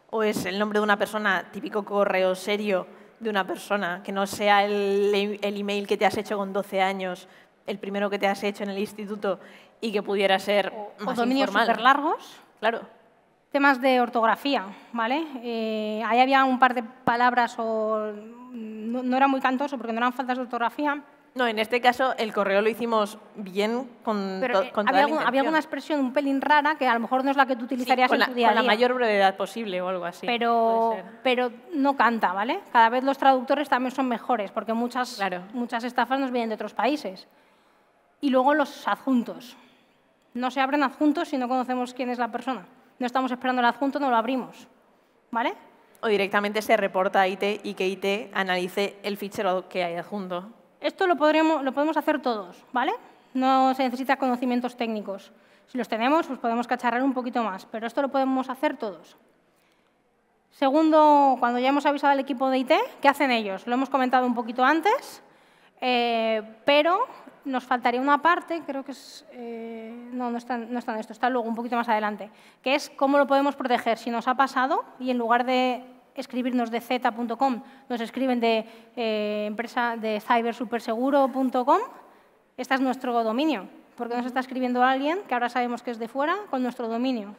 o es el nombre de una persona, típico correo serio de una persona, que no sea el, email que te has hecho con 12 años, el primero que te has hecho en el instituto y que pudiera ser o, más dominios súper largos. Claro. Temas de ortografía, ¿vale? Eh, ahí había un par de palabras o no, era muy cantoso porque no eran faltas de ortografía. No, en este caso el correo lo hicimos bien con, eh, había, había, alguna expresión un pelín rara que a lo mejor no es la que tú utilizarías la, tu Con la mayor brevedad posible o algo así. Pero, pero no canta, ¿vale? Cada vez los traductores también son mejores porque muchas, muchas estafas nos vienen de otros países. Y luego los adjuntos. No se abren adjuntos si no conocemos quién es la persona. No estamos esperando el adjunto, no lo abrimos. ¿Vale? o directamente se reporta a IT y que IT analice el fichero que hay adjunto. Esto lo, lo podemos hacer todos, ¿vale? No se necesita conocimientos técnicos. Si los tenemos, pues podemos cacharrar un poquito más, pero esto lo podemos hacer todos. Segundo, cuando ya hemos avisado al equipo de IT, ¿qué hacen ellos? Lo hemos comentado un poquito antes, eh, pero nos faltaría una parte, creo que es... Eh, no, no están no está esto, está luego un poquito más adelante, que es cómo lo podemos proteger si nos ha pasado y en lugar de escribirnos de z.com, nos escriben de eh, empresa de cybersuperseguro.com, este es nuestro dominio, porque nos está escribiendo alguien que ahora sabemos que es de fuera con nuestro dominio.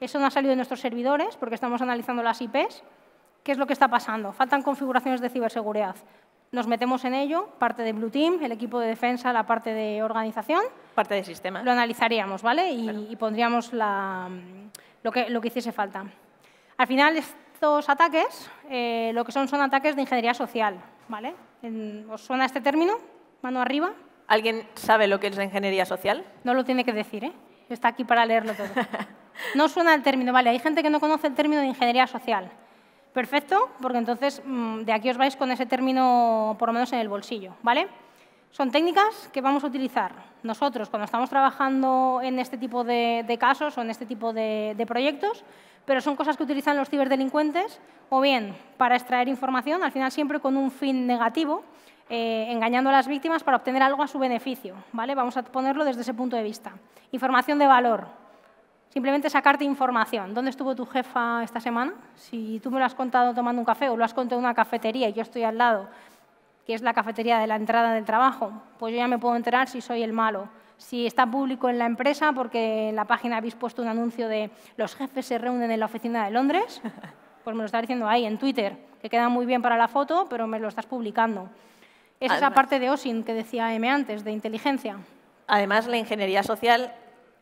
Eso no ha salido de nuestros servidores porque estamos analizando las IPs. ¿Qué es lo que está pasando? Faltan configuraciones de ciberseguridad. Nos metemos en ello, parte de Blue Team, el equipo de defensa, la parte de organización. Parte de sistema. Lo analizaríamos, ¿vale? Y, pondríamos la, lo, que, lo que hiciese falta. Al final, ataques eh, lo que son son ataques de ingeniería social. ¿vale? ¿Os suena este término? Mano arriba. ¿Alguien sabe lo que es la ingeniería social? No lo tiene que decir, ¿eh? está aquí para leerlo todo. No suena el término, vale, hay gente que no conoce el término de ingeniería social. Perfecto, porque entonces mm, de aquí os vais con ese término por lo menos en el bolsillo, ¿vale? Son técnicas que vamos a utilizar nosotros cuando estamos trabajando en este tipo de, casos o en este tipo de, proyectos, pero son cosas que utilizan los ciberdelincuentes o bien para extraer información, al final siempre con un fin negativo, eh, engañando a las víctimas para obtener algo a su beneficio. ¿vale? Vamos a ponerlo desde ese punto de vista. Información de valor, simplemente sacarte información. ¿Dónde estuvo tu jefa esta semana? Si tú me lo has contado tomando un café o lo has contado en una cafetería y yo estoy al lado que es la cafetería de la entrada del trabajo. Pues yo ya me puedo enterar si soy el malo. Si está público en la empresa, porque en la página habéis puesto un anuncio de los jefes se reúnen en la oficina de Londres, pues me lo está diciendo ahí, en Twitter, que queda muy bien para la foto, pero me lo estás publicando. Es la esa parte de OSIN que decía M antes, de inteligencia. Además, la ingeniería social,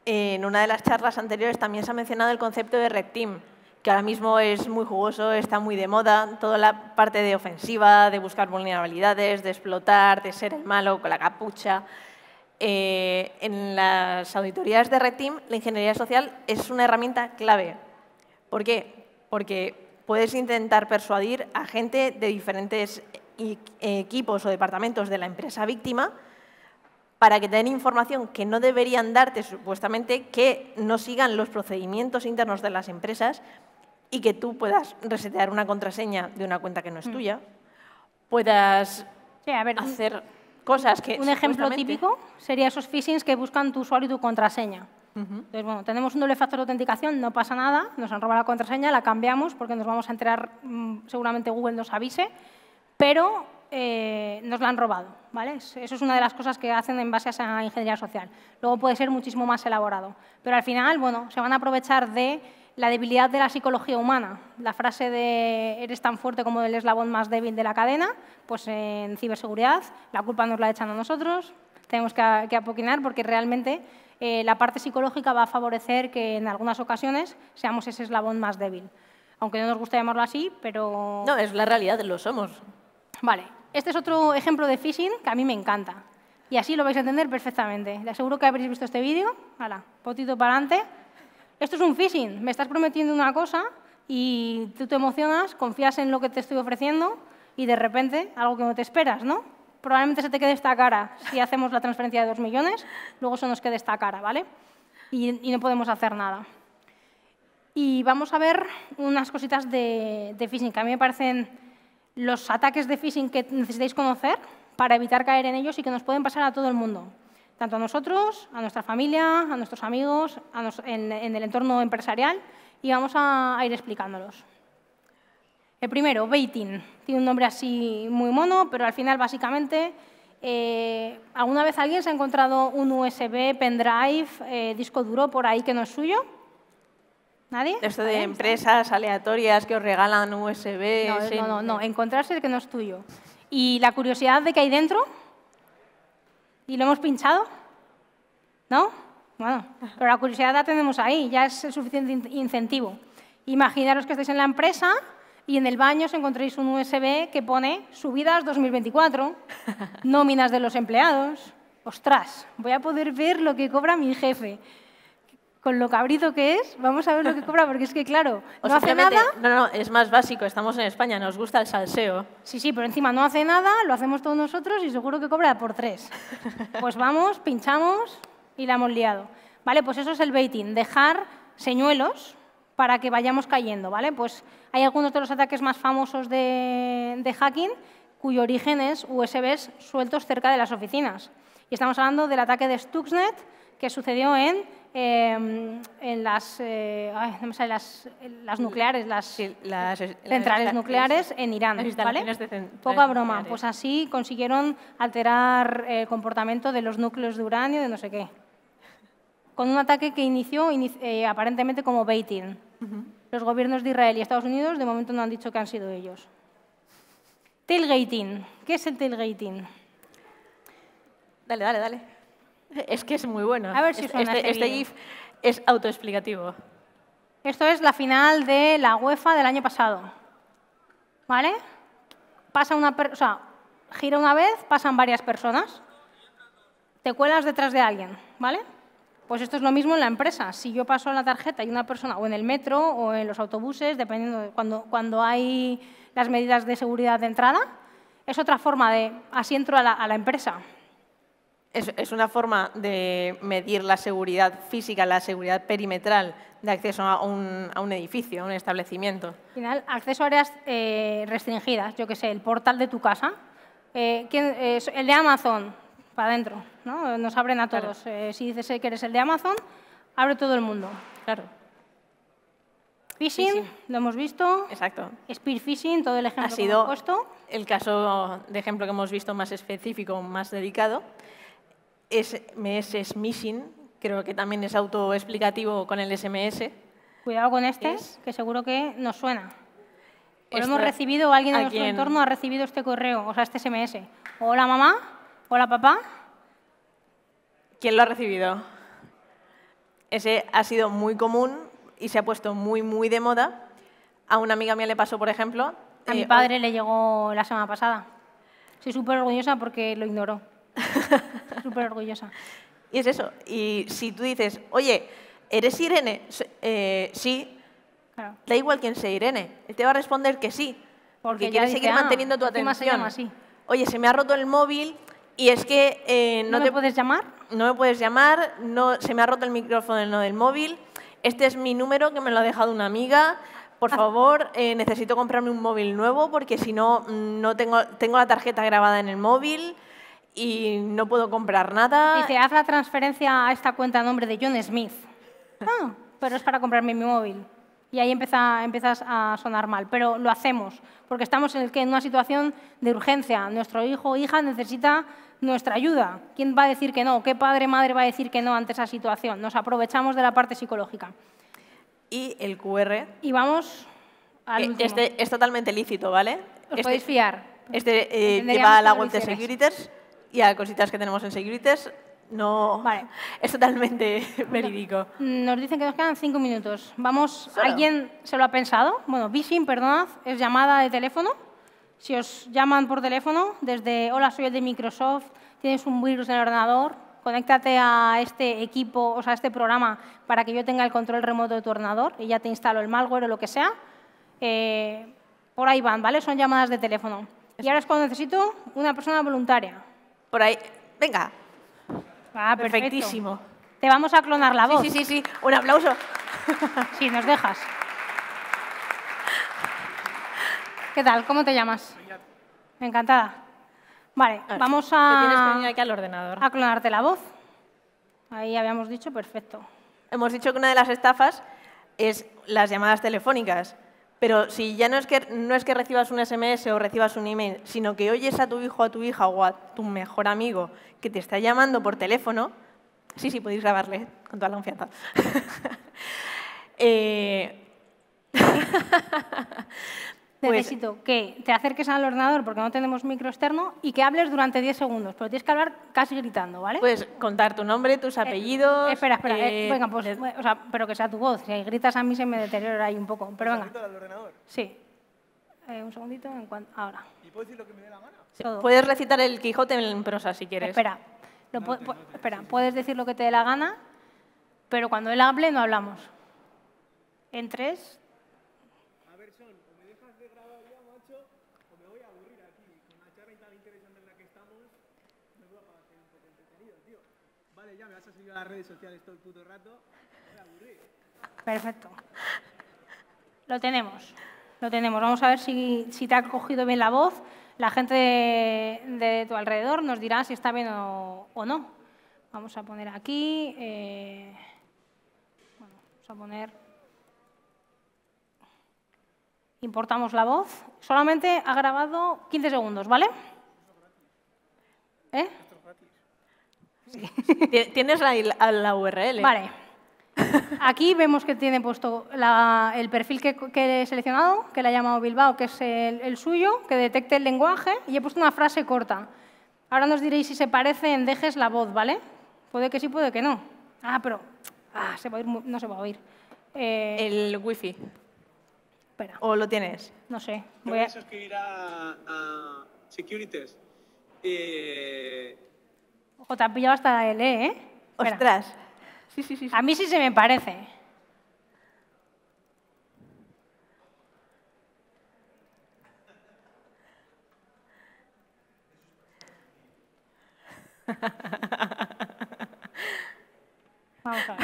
en una de las charlas anteriores también se ha mencionado el concepto de Red Team que ahora mismo es muy jugoso, está muy de moda, toda la parte de ofensiva, de buscar vulnerabilidades, de explotar, de ser el malo con la capucha. Eh, en las auditorías de Red Team, la ingeniería social es una herramienta clave. ¿Por qué? Porque puedes intentar persuadir a gente de diferentes e-, equipos o departamentos de la empresa víctima para que den información que no deberían darte supuestamente, que no sigan los procedimientos internos de las empresas y que tú puedas resetear una contraseña de una cuenta que no es mm. tuya, puedas hacer cosas que... Un ejemplo típico sería esos phishings que buscan tu usuario y tu contraseña. Entonces, bueno, tenemos un doble factor de autenticación, no pasa nada, nos han robado la contraseña, la cambiamos porque nos vamos a enterar, mm, seguramente Google nos avise, pero eh, nos la han robado, ¿vale? Eso es una de las cosas que hacen en base a esa ingeniería social. Luego puede ser muchísimo más elaborado, pero al final, bueno, se van a aprovechar de la debilidad de la psicología humana. La frase de eres tan fuerte como el eslabón más débil de la cadena, pues en ciberseguridad la culpa nos la echan a nosotros, tenemos que, apoquinar porque realmente eh, la parte psicológica va a favorecer que en algunas ocasiones seamos ese eslabón más débil. Aunque no nos guste llamarlo así, pero... No, es la realidad, lo somos. Vale, este es otro ejemplo de phishing que a mí me encanta. Y así lo vais a entender perfectamente. Le aseguro que habréis visto este vídeo. Hala, potito para adelante. Esto es un phishing, me estás prometiendo una cosa y tú te emocionas, confías en lo que te estoy ofreciendo y de repente algo que no te esperas, ¿no? Probablemente se te quede esta cara si hacemos la transferencia de 2 millones, luego se nos quede esta cara, ¿vale? Y, no podemos hacer nada. Y vamos a ver unas cositas de, de phishing que a mí me parecen los ataques de phishing que necesitáis conocer para evitar caer en ellos y que nos pueden pasar a todo el mundo tanto a nosotros, a nuestra familia, a nuestros amigos, en, el entorno empresarial, y vamos a, ir explicándolos. El primero, baiting. Tiene un nombre así muy mono, pero al final, básicamente, eh, ¿alguna vez alguien se ha encontrado un USB, pendrive, eh, disco duro por ahí que no es suyo? ¿Nadie? Esto de empresas aleatorias que os regalan USB. No, no, no, no, encontrarse el que no es tuyo. Y la curiosidad de que hay dentro, ¿Y lo hemos pinchado? ¿No? Bueno, pero la curiosidad la tenemos ahí, ya es el suficiente incentivo. Imaginaros que estáis en la empresa y en el baño os encontréis un USB que pone subidas 2024, nóminas de los empleados. Ostras, voy a poder ver lo que cobra mi jefe con lo cabrito que es, vamos a ver lo que cobra, porque es que claro, no hace nada. No, no, es más básico, estamos en España, nos gusta el salseo. Sí, sí, pero encima no hace nada, lo hacemos todos nosotros y seguro que cobra por tres. Pues vamos, pinchamos y la hemos liado. Vale, pues eso es el baiting, dejar señuelos para que vayamos cayendo, ¿vale? Pues hay algunos de los ataques más famosos de, hacking cuyo origen es USBs sueltos cerca de las oficinas. Y estamos hablando del ataque de Stuxnet que sucedió en Em, en eh, las, las, nucleares, las, centrales nucleares en Irán. ¿vale? Poca broma, pues así consiguieron alterar eh, el comportamiento de los núcleos de uranio, de no sé qué. Con un ataque que inició eh, aparentemente como baiting. Los gobiernos de Israel y Estados Unidos de momento no han dicho que han sido ellos. Tailgating. ¿Qué es el tailgating? Dale, dale, dale. Es que es muy bueno. este, este, este, este GIF es autoexplicativo. Esto es la final de la UEFA del año pasado. ¿Vale? Pasa una o gira una vez, pasan varias personas. Te cuelas detrás de alguien, ¿vale? Pues esto es lo mismo en la empresa. Si yo paso la tarjeta y una persona, o en el metro, o en los autobuses, dependiendo de cuando, hay las medidas de seguridad de entrada, es otra forma de así entro a la empresa es, una forma de medir la seguridad física, la seguridad perimetral de acceso a un, edificio, a un establecimiento. Al final, acceso a áreas eh, restringidas, yo que sé, el portal de tu casa, eh, eh, el de Amazon, para adentro, ¿no? nos abren a todos. si dices que eres el de Amazon, abre todo el mundo. Claro. Phishing, lo hemos visto. Exacto. Spear phishing, todo el ejemplo que hemos El caso de ejemplo que hemos visto más específico, más dedicado. SMS Missing, creo que también es autoexplicativo con el SMS. Cuidado con este, que seguro que nos suena. Pues hemos recibido, o alguien de nuestro entorno ha recibido este correo, o sea, este SMS. Hola mamá, hola papá. ¿Quién lo ha recibido? Ese ha sido muy común y se ha puesto muy, muy de moda. A una amiga mía le pasó, por ejemplo. A mi eh, padre le llegó la semana pasada. Soy súper orgullosa porque lo ignoró. Súper orgullosa. Y es eso. Y si tú dices, oye, ¿eres Irene? Eh, sí. Da igual quién sea Irene. te va a responder que sí. Porque, quiere seguir ah, manteniendo tu atención. Se así. Oye, se me ha roto el móvil y es que... Eh, no, te puedes llamar? No me puedes llamar, no, se me ha roto el micrófono del móvil. Este es mi número que me lo ha dejado una amiga. Por ah. favor, eh, necesito comprarme un móvil nuevo porque si no, mm, no tengo, tengo la tarjeta grabada en el móvil y no puedo comprar nada. Dice, haz la transferencia a esta cuenta a nombre de John Smith. Ah, pero es para comprarme mi móvil. Y ahí empieza, empiezas a sonar mal. Pero lo hacemos, porque estamos en, el una situación de urgencia. Nuestro hijo o hija necesita nuestra ayuda. ¿Quién va a decir que no? ¿Qué padre madre va a decir que no ante esa situación? Nos aprovechamos de la parte psicológica. Y el QR. Y vamos al eh, Este es totalmente lícito, ¿vale? Os este podéis fiar. Este eh, lleva a la web de y a cositas que tenemos en Securities, no vale. es totalmente verídico. Mm, nos dicen que nos quedan cinco minutos. Vamos, ¿alguien se lo ha pensado? Bueno, vision perdonad, es llamada de teléfono. Si os llaman por teléfono, desde hola, soy el de Microsoft, tienes un virus en el ordenador, conéctate a este equipo, o sea, a este programa para que yo tenga el control remoto de tu ordenador y ya te instalo el malware o lo que sea. Eh, por ahí van, ¿vale? Son llamadas de teléfono. Y ahora es cuando necesito una persona voluntaria. Por ahí. Venga. Ah, Perfectísimo. Te vamos a clonar la voz. Sí, sí, sí. Un aplauso. sí, nos dejas. ¿Qué tal? ¿Cómo te llamas? Encantada. Vale, ah, vamos a... al ordenador. A clonarte la voz. Ahí habíamos dicho, perfecto. Hemos dicho que una de las estafas es las llamadas telefónicas. Pero si ya no es, que, no es que recibas un SMS o recibas un email, sino que oyes a tu hijo, a tu hija o a tu mejor amigo que te está llamando por teléfono, sí, sí, podéis grabarle con toda la confianza. Eh, Pues necesito que te acerques al ordenador porque no tenemos micro externo y que hables durante 10 segundos, pero tienes que hablar casi gritando, ¿vale? Puedes contar tu nombre, tus eh, apellidos... espera, espera, eh, eh, venga, pues, o sea, pero que sea tu voz. Si gritas a mí se me deteriora ahí un poco, pero venga. al ordenador? Sí. un segundito, en ahora. ¿Y puedo decir lo que me dé la gana? Puedes recitar el Quijote en prosa si quieres. Espera, espera, puedes decir lo que te dé la gana, pero cuando él hable no hablamos. En tres... las redes sociales todo el puto rato, Perfecto. Lo tenemos. Lo tenemos. Vamos a ver si, si te ha cogido bien la voz. La gente de, tu alrededor nos dirá si está bien o, no. Vamos a poner aquí. Eh, vamos a poner. Importamos la voz. Solamente ha grabado 15 segundos, ¿vale? ¿Eh? Tienes la, la, URL. Vale. Aquí vemos que tiene puesto el perfil que, he seleccionado, que le ha llamado Bilbao, que es el, suyo, que detecte el lenguaje, y he puesto una frase corta. Ahora nos diréis si se en dejes la voz, ¿vale? Puede que sí, puede que no. Ah, pero ah, se va a ir. no se va a oír. Eh, el wifi. Espera. ¿O lo tienes? No sé. Voy a... suscribir a, a Securities. Eh... O te pillado hasta la L, e, ¿eh? Ostras. Sí, sí, sí, A mí sí se me parece. Vamos a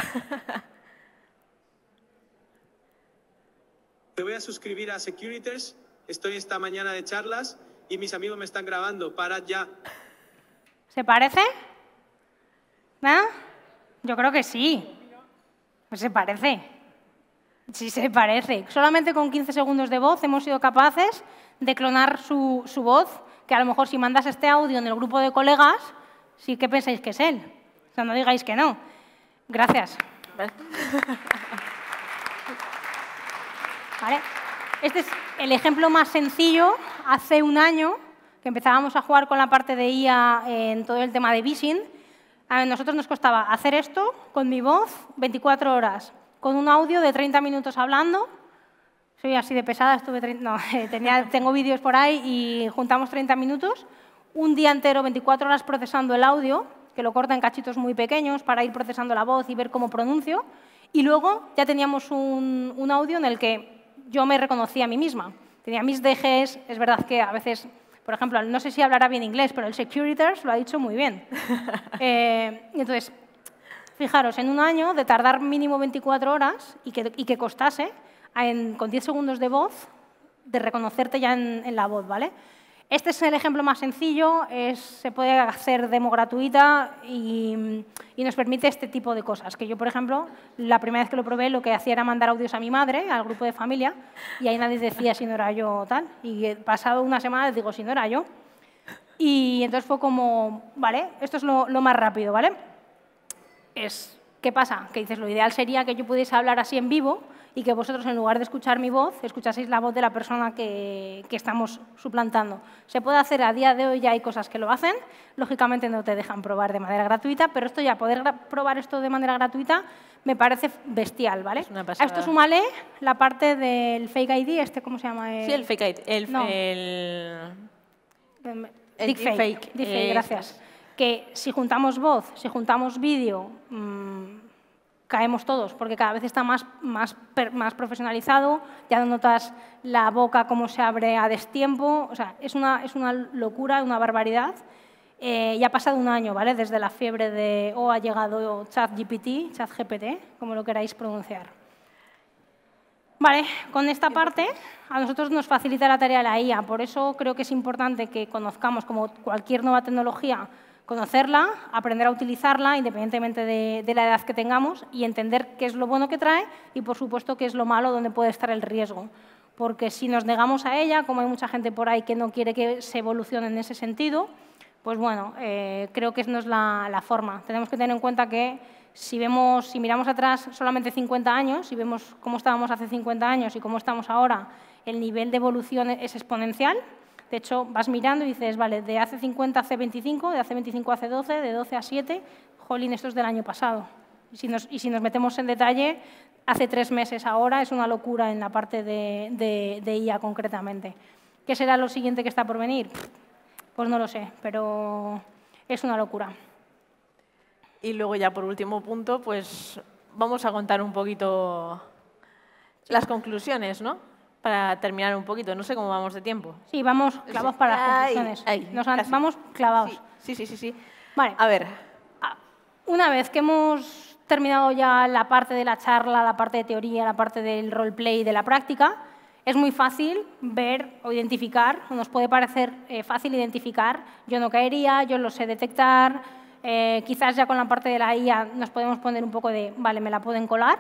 Te voy a suscribir a Securities. Estoy esta mañana de charlas y mis amigos me están grabando. Parad ya. ¿Se parece? ¿Ah? Yo creo que sí. Pues se parece. Sí se parece. Solamente con 15 segundos de voz hemos sido capaces de clonar su, voz, que a lo mejor si mandas este audio en el grupo de colegas, sí que pensáis que es él. O sea, no digáis que no. Gracias. Este es el ejemplo más sencillo. Hace un año que empezábamos a jugar con la parte de IA en todo el tema de vision, a nosotros nos costaba hacer esto con mi voz 24 horas, con un audio de 30 minutos hablando. Soy así de pesada, estuve no, tengo vídeos por ahí y juntamos 30 minutos, un día entero, 24 horas procesando el audio, que lo corta en cachitos muy pequeños para ir procesando la voz y ver cómo pronuncio. Y luego ya teníamos un, un audio en el que yo me reconocía a mí misma. Tenía mis dejes, es verdad que a veces por ejemplo, no sé si hablará bien inglés, pero el Securitors lo ha dicho muy bien. Eh, entonces, fijaros, en un año de tardar mínimo 24 horas y que, costase, con 10 segundos de voz, de reconocerte ya en la voz, ¿vale? Este es el ejemplo más sencillo, se puede hacer demo gratuita y, nos permite este tipo de cosas. Que yo, por ejemplo, la primera vez que lo probé, lo que hacía era mandar audios a mi madre, al grupo de familia, y ahí nadie decía si no era yo o tal. Y pasado una semana les digo si no era yo. Y entonces fue como, vale, esto es lo más rápido, ¿vale? Es ¿Qué pasa? Que dices, lo ideal sería que yo pudiese hablar así en vivo y que vosotros, en lugar de escuchar mi voz, escuchaseis la voz de la persona que, estamos suplantando. Se puede hacer, a día de hoy ya hay cosas que lo hacen, lógicamente no te dejan probar de manera gratuita, pero esto ya, poder probar esto de manera gratuita me parece bestial, ¿vale? Es un a esto la parte del fake ID, este, ¿cómo se llama? Sí, el fake ID. El, el... el... Eh, gracias que si juntamos voz, si juntamos vídeo, mm, caemos todos, porque cada vez está más, profesionalizado, ya notas la boca cómo se abre a destiempo, o sea, es una, es una locura, una barbaridad. Eh, ya ha pasado un año, ¿vale? Desde la fiebre de o oh, ha llegado ChatGPT, ChatGPT, como lo queráis pronunciar. Vale, con esta parte a nosotros nos facilita la tarea la IA, por eso creo que es importante que conozcamos como cualquier nueva tecnología conocerla, aprender a utilizarla independientemente de, la edad que tengamos y entender qué es lo bueno que trae y, por supuesto, qué es lo malo, dónde puede estar el riesgo. Porque si nos negamos a ella, como hay mucha gente por ahí que no quiere que se evolucione en ese sentido, pues bueno, eh, creo que no es la, forma. Tenemos que tener en cuenta que si, vemos, si miramos atrás solamente 50 años, si vemos cómo estábamos hace 50 años y cómo estamos ahora, el nivel de evolución es exponencial de hecho, vas mirando y dices, vale, de hace 50 a hace 25, de hace 25 a hace 12, de 12 a 7, jolín, esto es del año pasado. Y si nos, metemos en detalle, hace tres meses ahora es una locura en la parte de, de, de IA concretamente. ¿Qué será lo siguiente que está por venir? Pues no lo sé, pero es una locura. Y luego ya por último punto, pues vamos a contar un poquito las conclusiones, ¿no? para terminar un poquito. No sé cómo vamos de tiempo. Sí, vamos clavados para las conclusiones. Nos vamos clavados. Sí, sí, sí, sí. A ver. Ah, una vez que hemos terminado ya la parte de la charla, la parte de teoría, la parte del roleplay y de la práctica, es muy fácil ver o identificar, o nos puede parecer eh, fácil identificar, yo no caería, yo lo sé detectar, eh, quizás ya con la parte de la IA nos podemos poner un poco de, vale, me la pueden colar.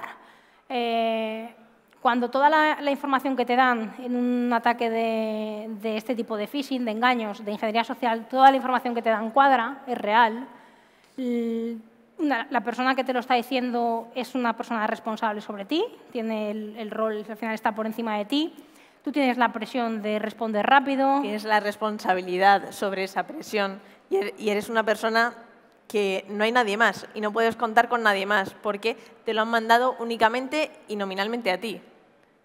Eh, cuando toda la, información que te dan en un ataque de, este tipo de phishing, de engaños, de ingeniería social, toda la información que te dan cuadra, es real, la, persona que te lo está diciendo es una persona responsable sobre ti, tiene el, el rol, al final está por encima de ti, tú tienes la presión de responder rápido. Tienes la responsabilidad sobre esa presión y er, eres una persona que no hay nadie más y no puedes contar con nadie más porque te lo han mandado únicamente y nominalmente a ti.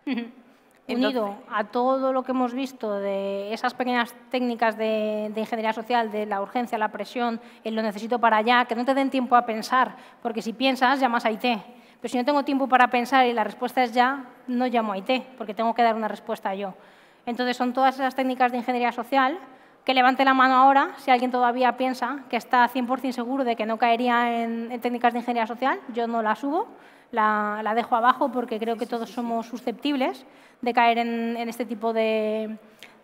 Unido a todo lo que hemos visto de esas pequeñas técnicas de, ingeniería social, de la urgencia, la presión, el lo necesito para allá, que no te den tiempo a pensar, porque si piensas llamas a IT. Pero si no tengo tiempo para pensar y la respuesta es ya, no llamo a IT, porque tengo que dar una respuesta yo. Entonces son todas esas técnicas de ingeniería social que levante la mano ahora si alguien todavía piensa que está 100% seguro de que no caería en, en, técnicas de ingeniería social, yo no la subo la, dejo abajo porque creo que todos somos susceptibles de caer en, este tipo de,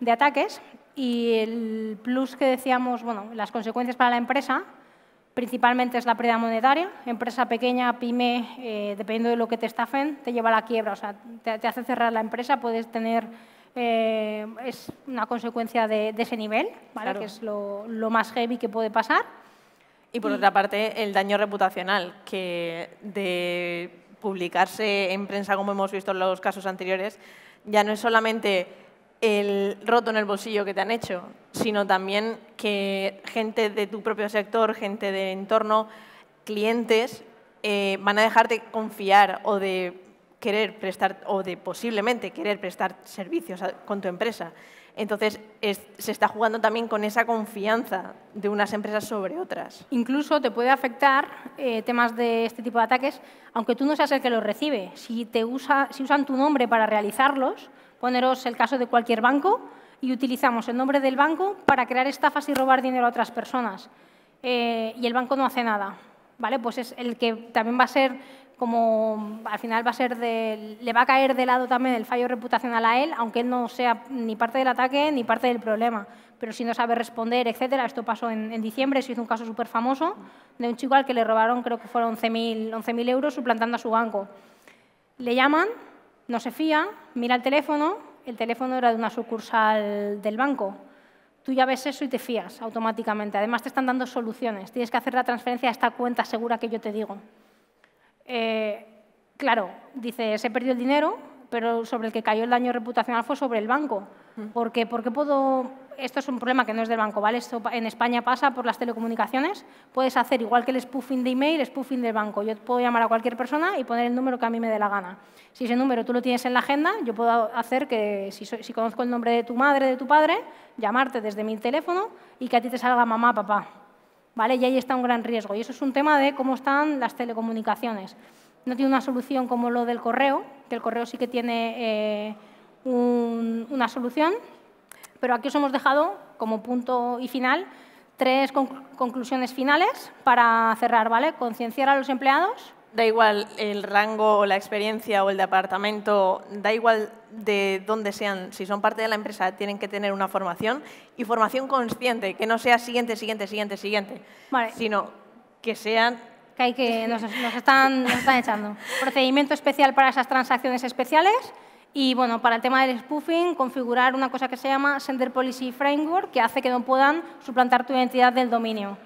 ataques. Y el plus que decíamos, bueno, las consecuencias para la empresa, principalmente es la pérdida monetaria. Empresa pequeña, pyme, eh, dependiendo de lo que te estafen, te lleva a la quiebra, o sea, te, hace cerrar la empresa, puedes tener eh, es una consecuencia de, ese nivel, que es lo, más heavy que puede pasar. Y por otra parte, el daño reputacional, que de publicarse en prensa, como hemos visto en los casos anteriores, ya no es solamente el roto en el bolsillo que te han hecho, sino también que gente de tu propio sector, gente de entorno, clientes, eh, van a dejarte de confiar o de querer prestar, o de posiblemente querer prestar servicios con tu empresa. Entonces, se está jugando también con esa confianza de unas empresas sobre otras. Incluso te puede afectar eh, temas de este tipo de ataques, aunque tú no seas el que los recibe. Si, usan tu nombre para realizarlos, poneros el caso de cualquier banco, y utilizamos el nombre del banco para crear estafas y robar dinero a otras personas. Eh, y el banco no hace nada. ¿Vale? Pues es el que también va a ser como al final va a ser le va a caer de lado también el fallo reputacional a él, aunque él no sea ni parte del ataque ni parte del problema, pero si no sabe responder, etcétera. Esto pasó en, diciembre, se hizo un caso súper famoso de un chico al que le robaron, creo que fueron 11.000 euros suplantando a su banco. Le llaman, no se fía, mira el teléfono, el teléfono era de una sucursal del banco. Tú ya ves eso y te fías automáticamente. Además, te están dando soluciones. Tienes que hacer la transferencia a esta cuenta segura que yo te digo. Eh, claro, dice, se perdió el dinero, pero sobre el que cayó el daño reputacional fue sobre el banco. Porque, mm. porque puedo esto es un problema que no es del banco, ¿vale? Esto en España pasa por las telecomunicaciones. Puedes hacer igual que el spoofing de email, spoofing del banco. Yo puedo llamar a cualquier persona y poner el número que a mí me dé la gana. Si ese número tú lo tienes en la agenda, yo puedo hacer que, si, si conozco el nombre de tu madre, de tu padre, llamarte desde mi teléfono y que a ti te salga mamá, papá. ¿vale? Y ahí está un gran riesgo. Y eso es un tema de cómo están las telecomunicaciones. No tiene una solución como lo del correo, que el correo sí que tiene eh, una solución, pero aquí os hemos dejado como punto y final tres conclusiones finales para cerrar, ¿vale? Concienciar a los empleados, da igual el rango o la experiencia o el departamento, da igual de dónde sean, si son parte de la empresa tienen que tener una formación y formación consciente, que no sea siguiente, siguiente, siguiente, siguiente, sino que sean... Que hay que, nos, están, nos están echando. Procedimiento especial para esas transacciones especiales y bueno, para el tema del spoofing, configurar una cosa que se llama Sender Policy Framework, que hace que no puedan suplantar tu identidad del dominio.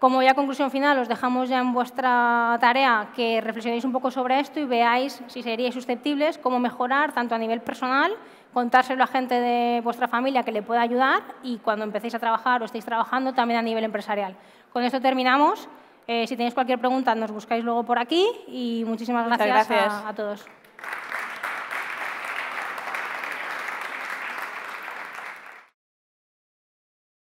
Como ya conclusión final, os dejamos ya en vuestra tarea que reflexionéis un poco sobre esto y veáis si seríais susceptibles, cómo mejorar, tanto a nivel personal, contárselo a gente de vuestra familia que le pueda ayudar y cuando empecéis a trabajar o estéis trabajando también a nivel empresarial. Con esto terminamos. Eh, si tenéis cualquier pregunta, nos buscáis luego por aquí y muchísimas gracias, A, a todos.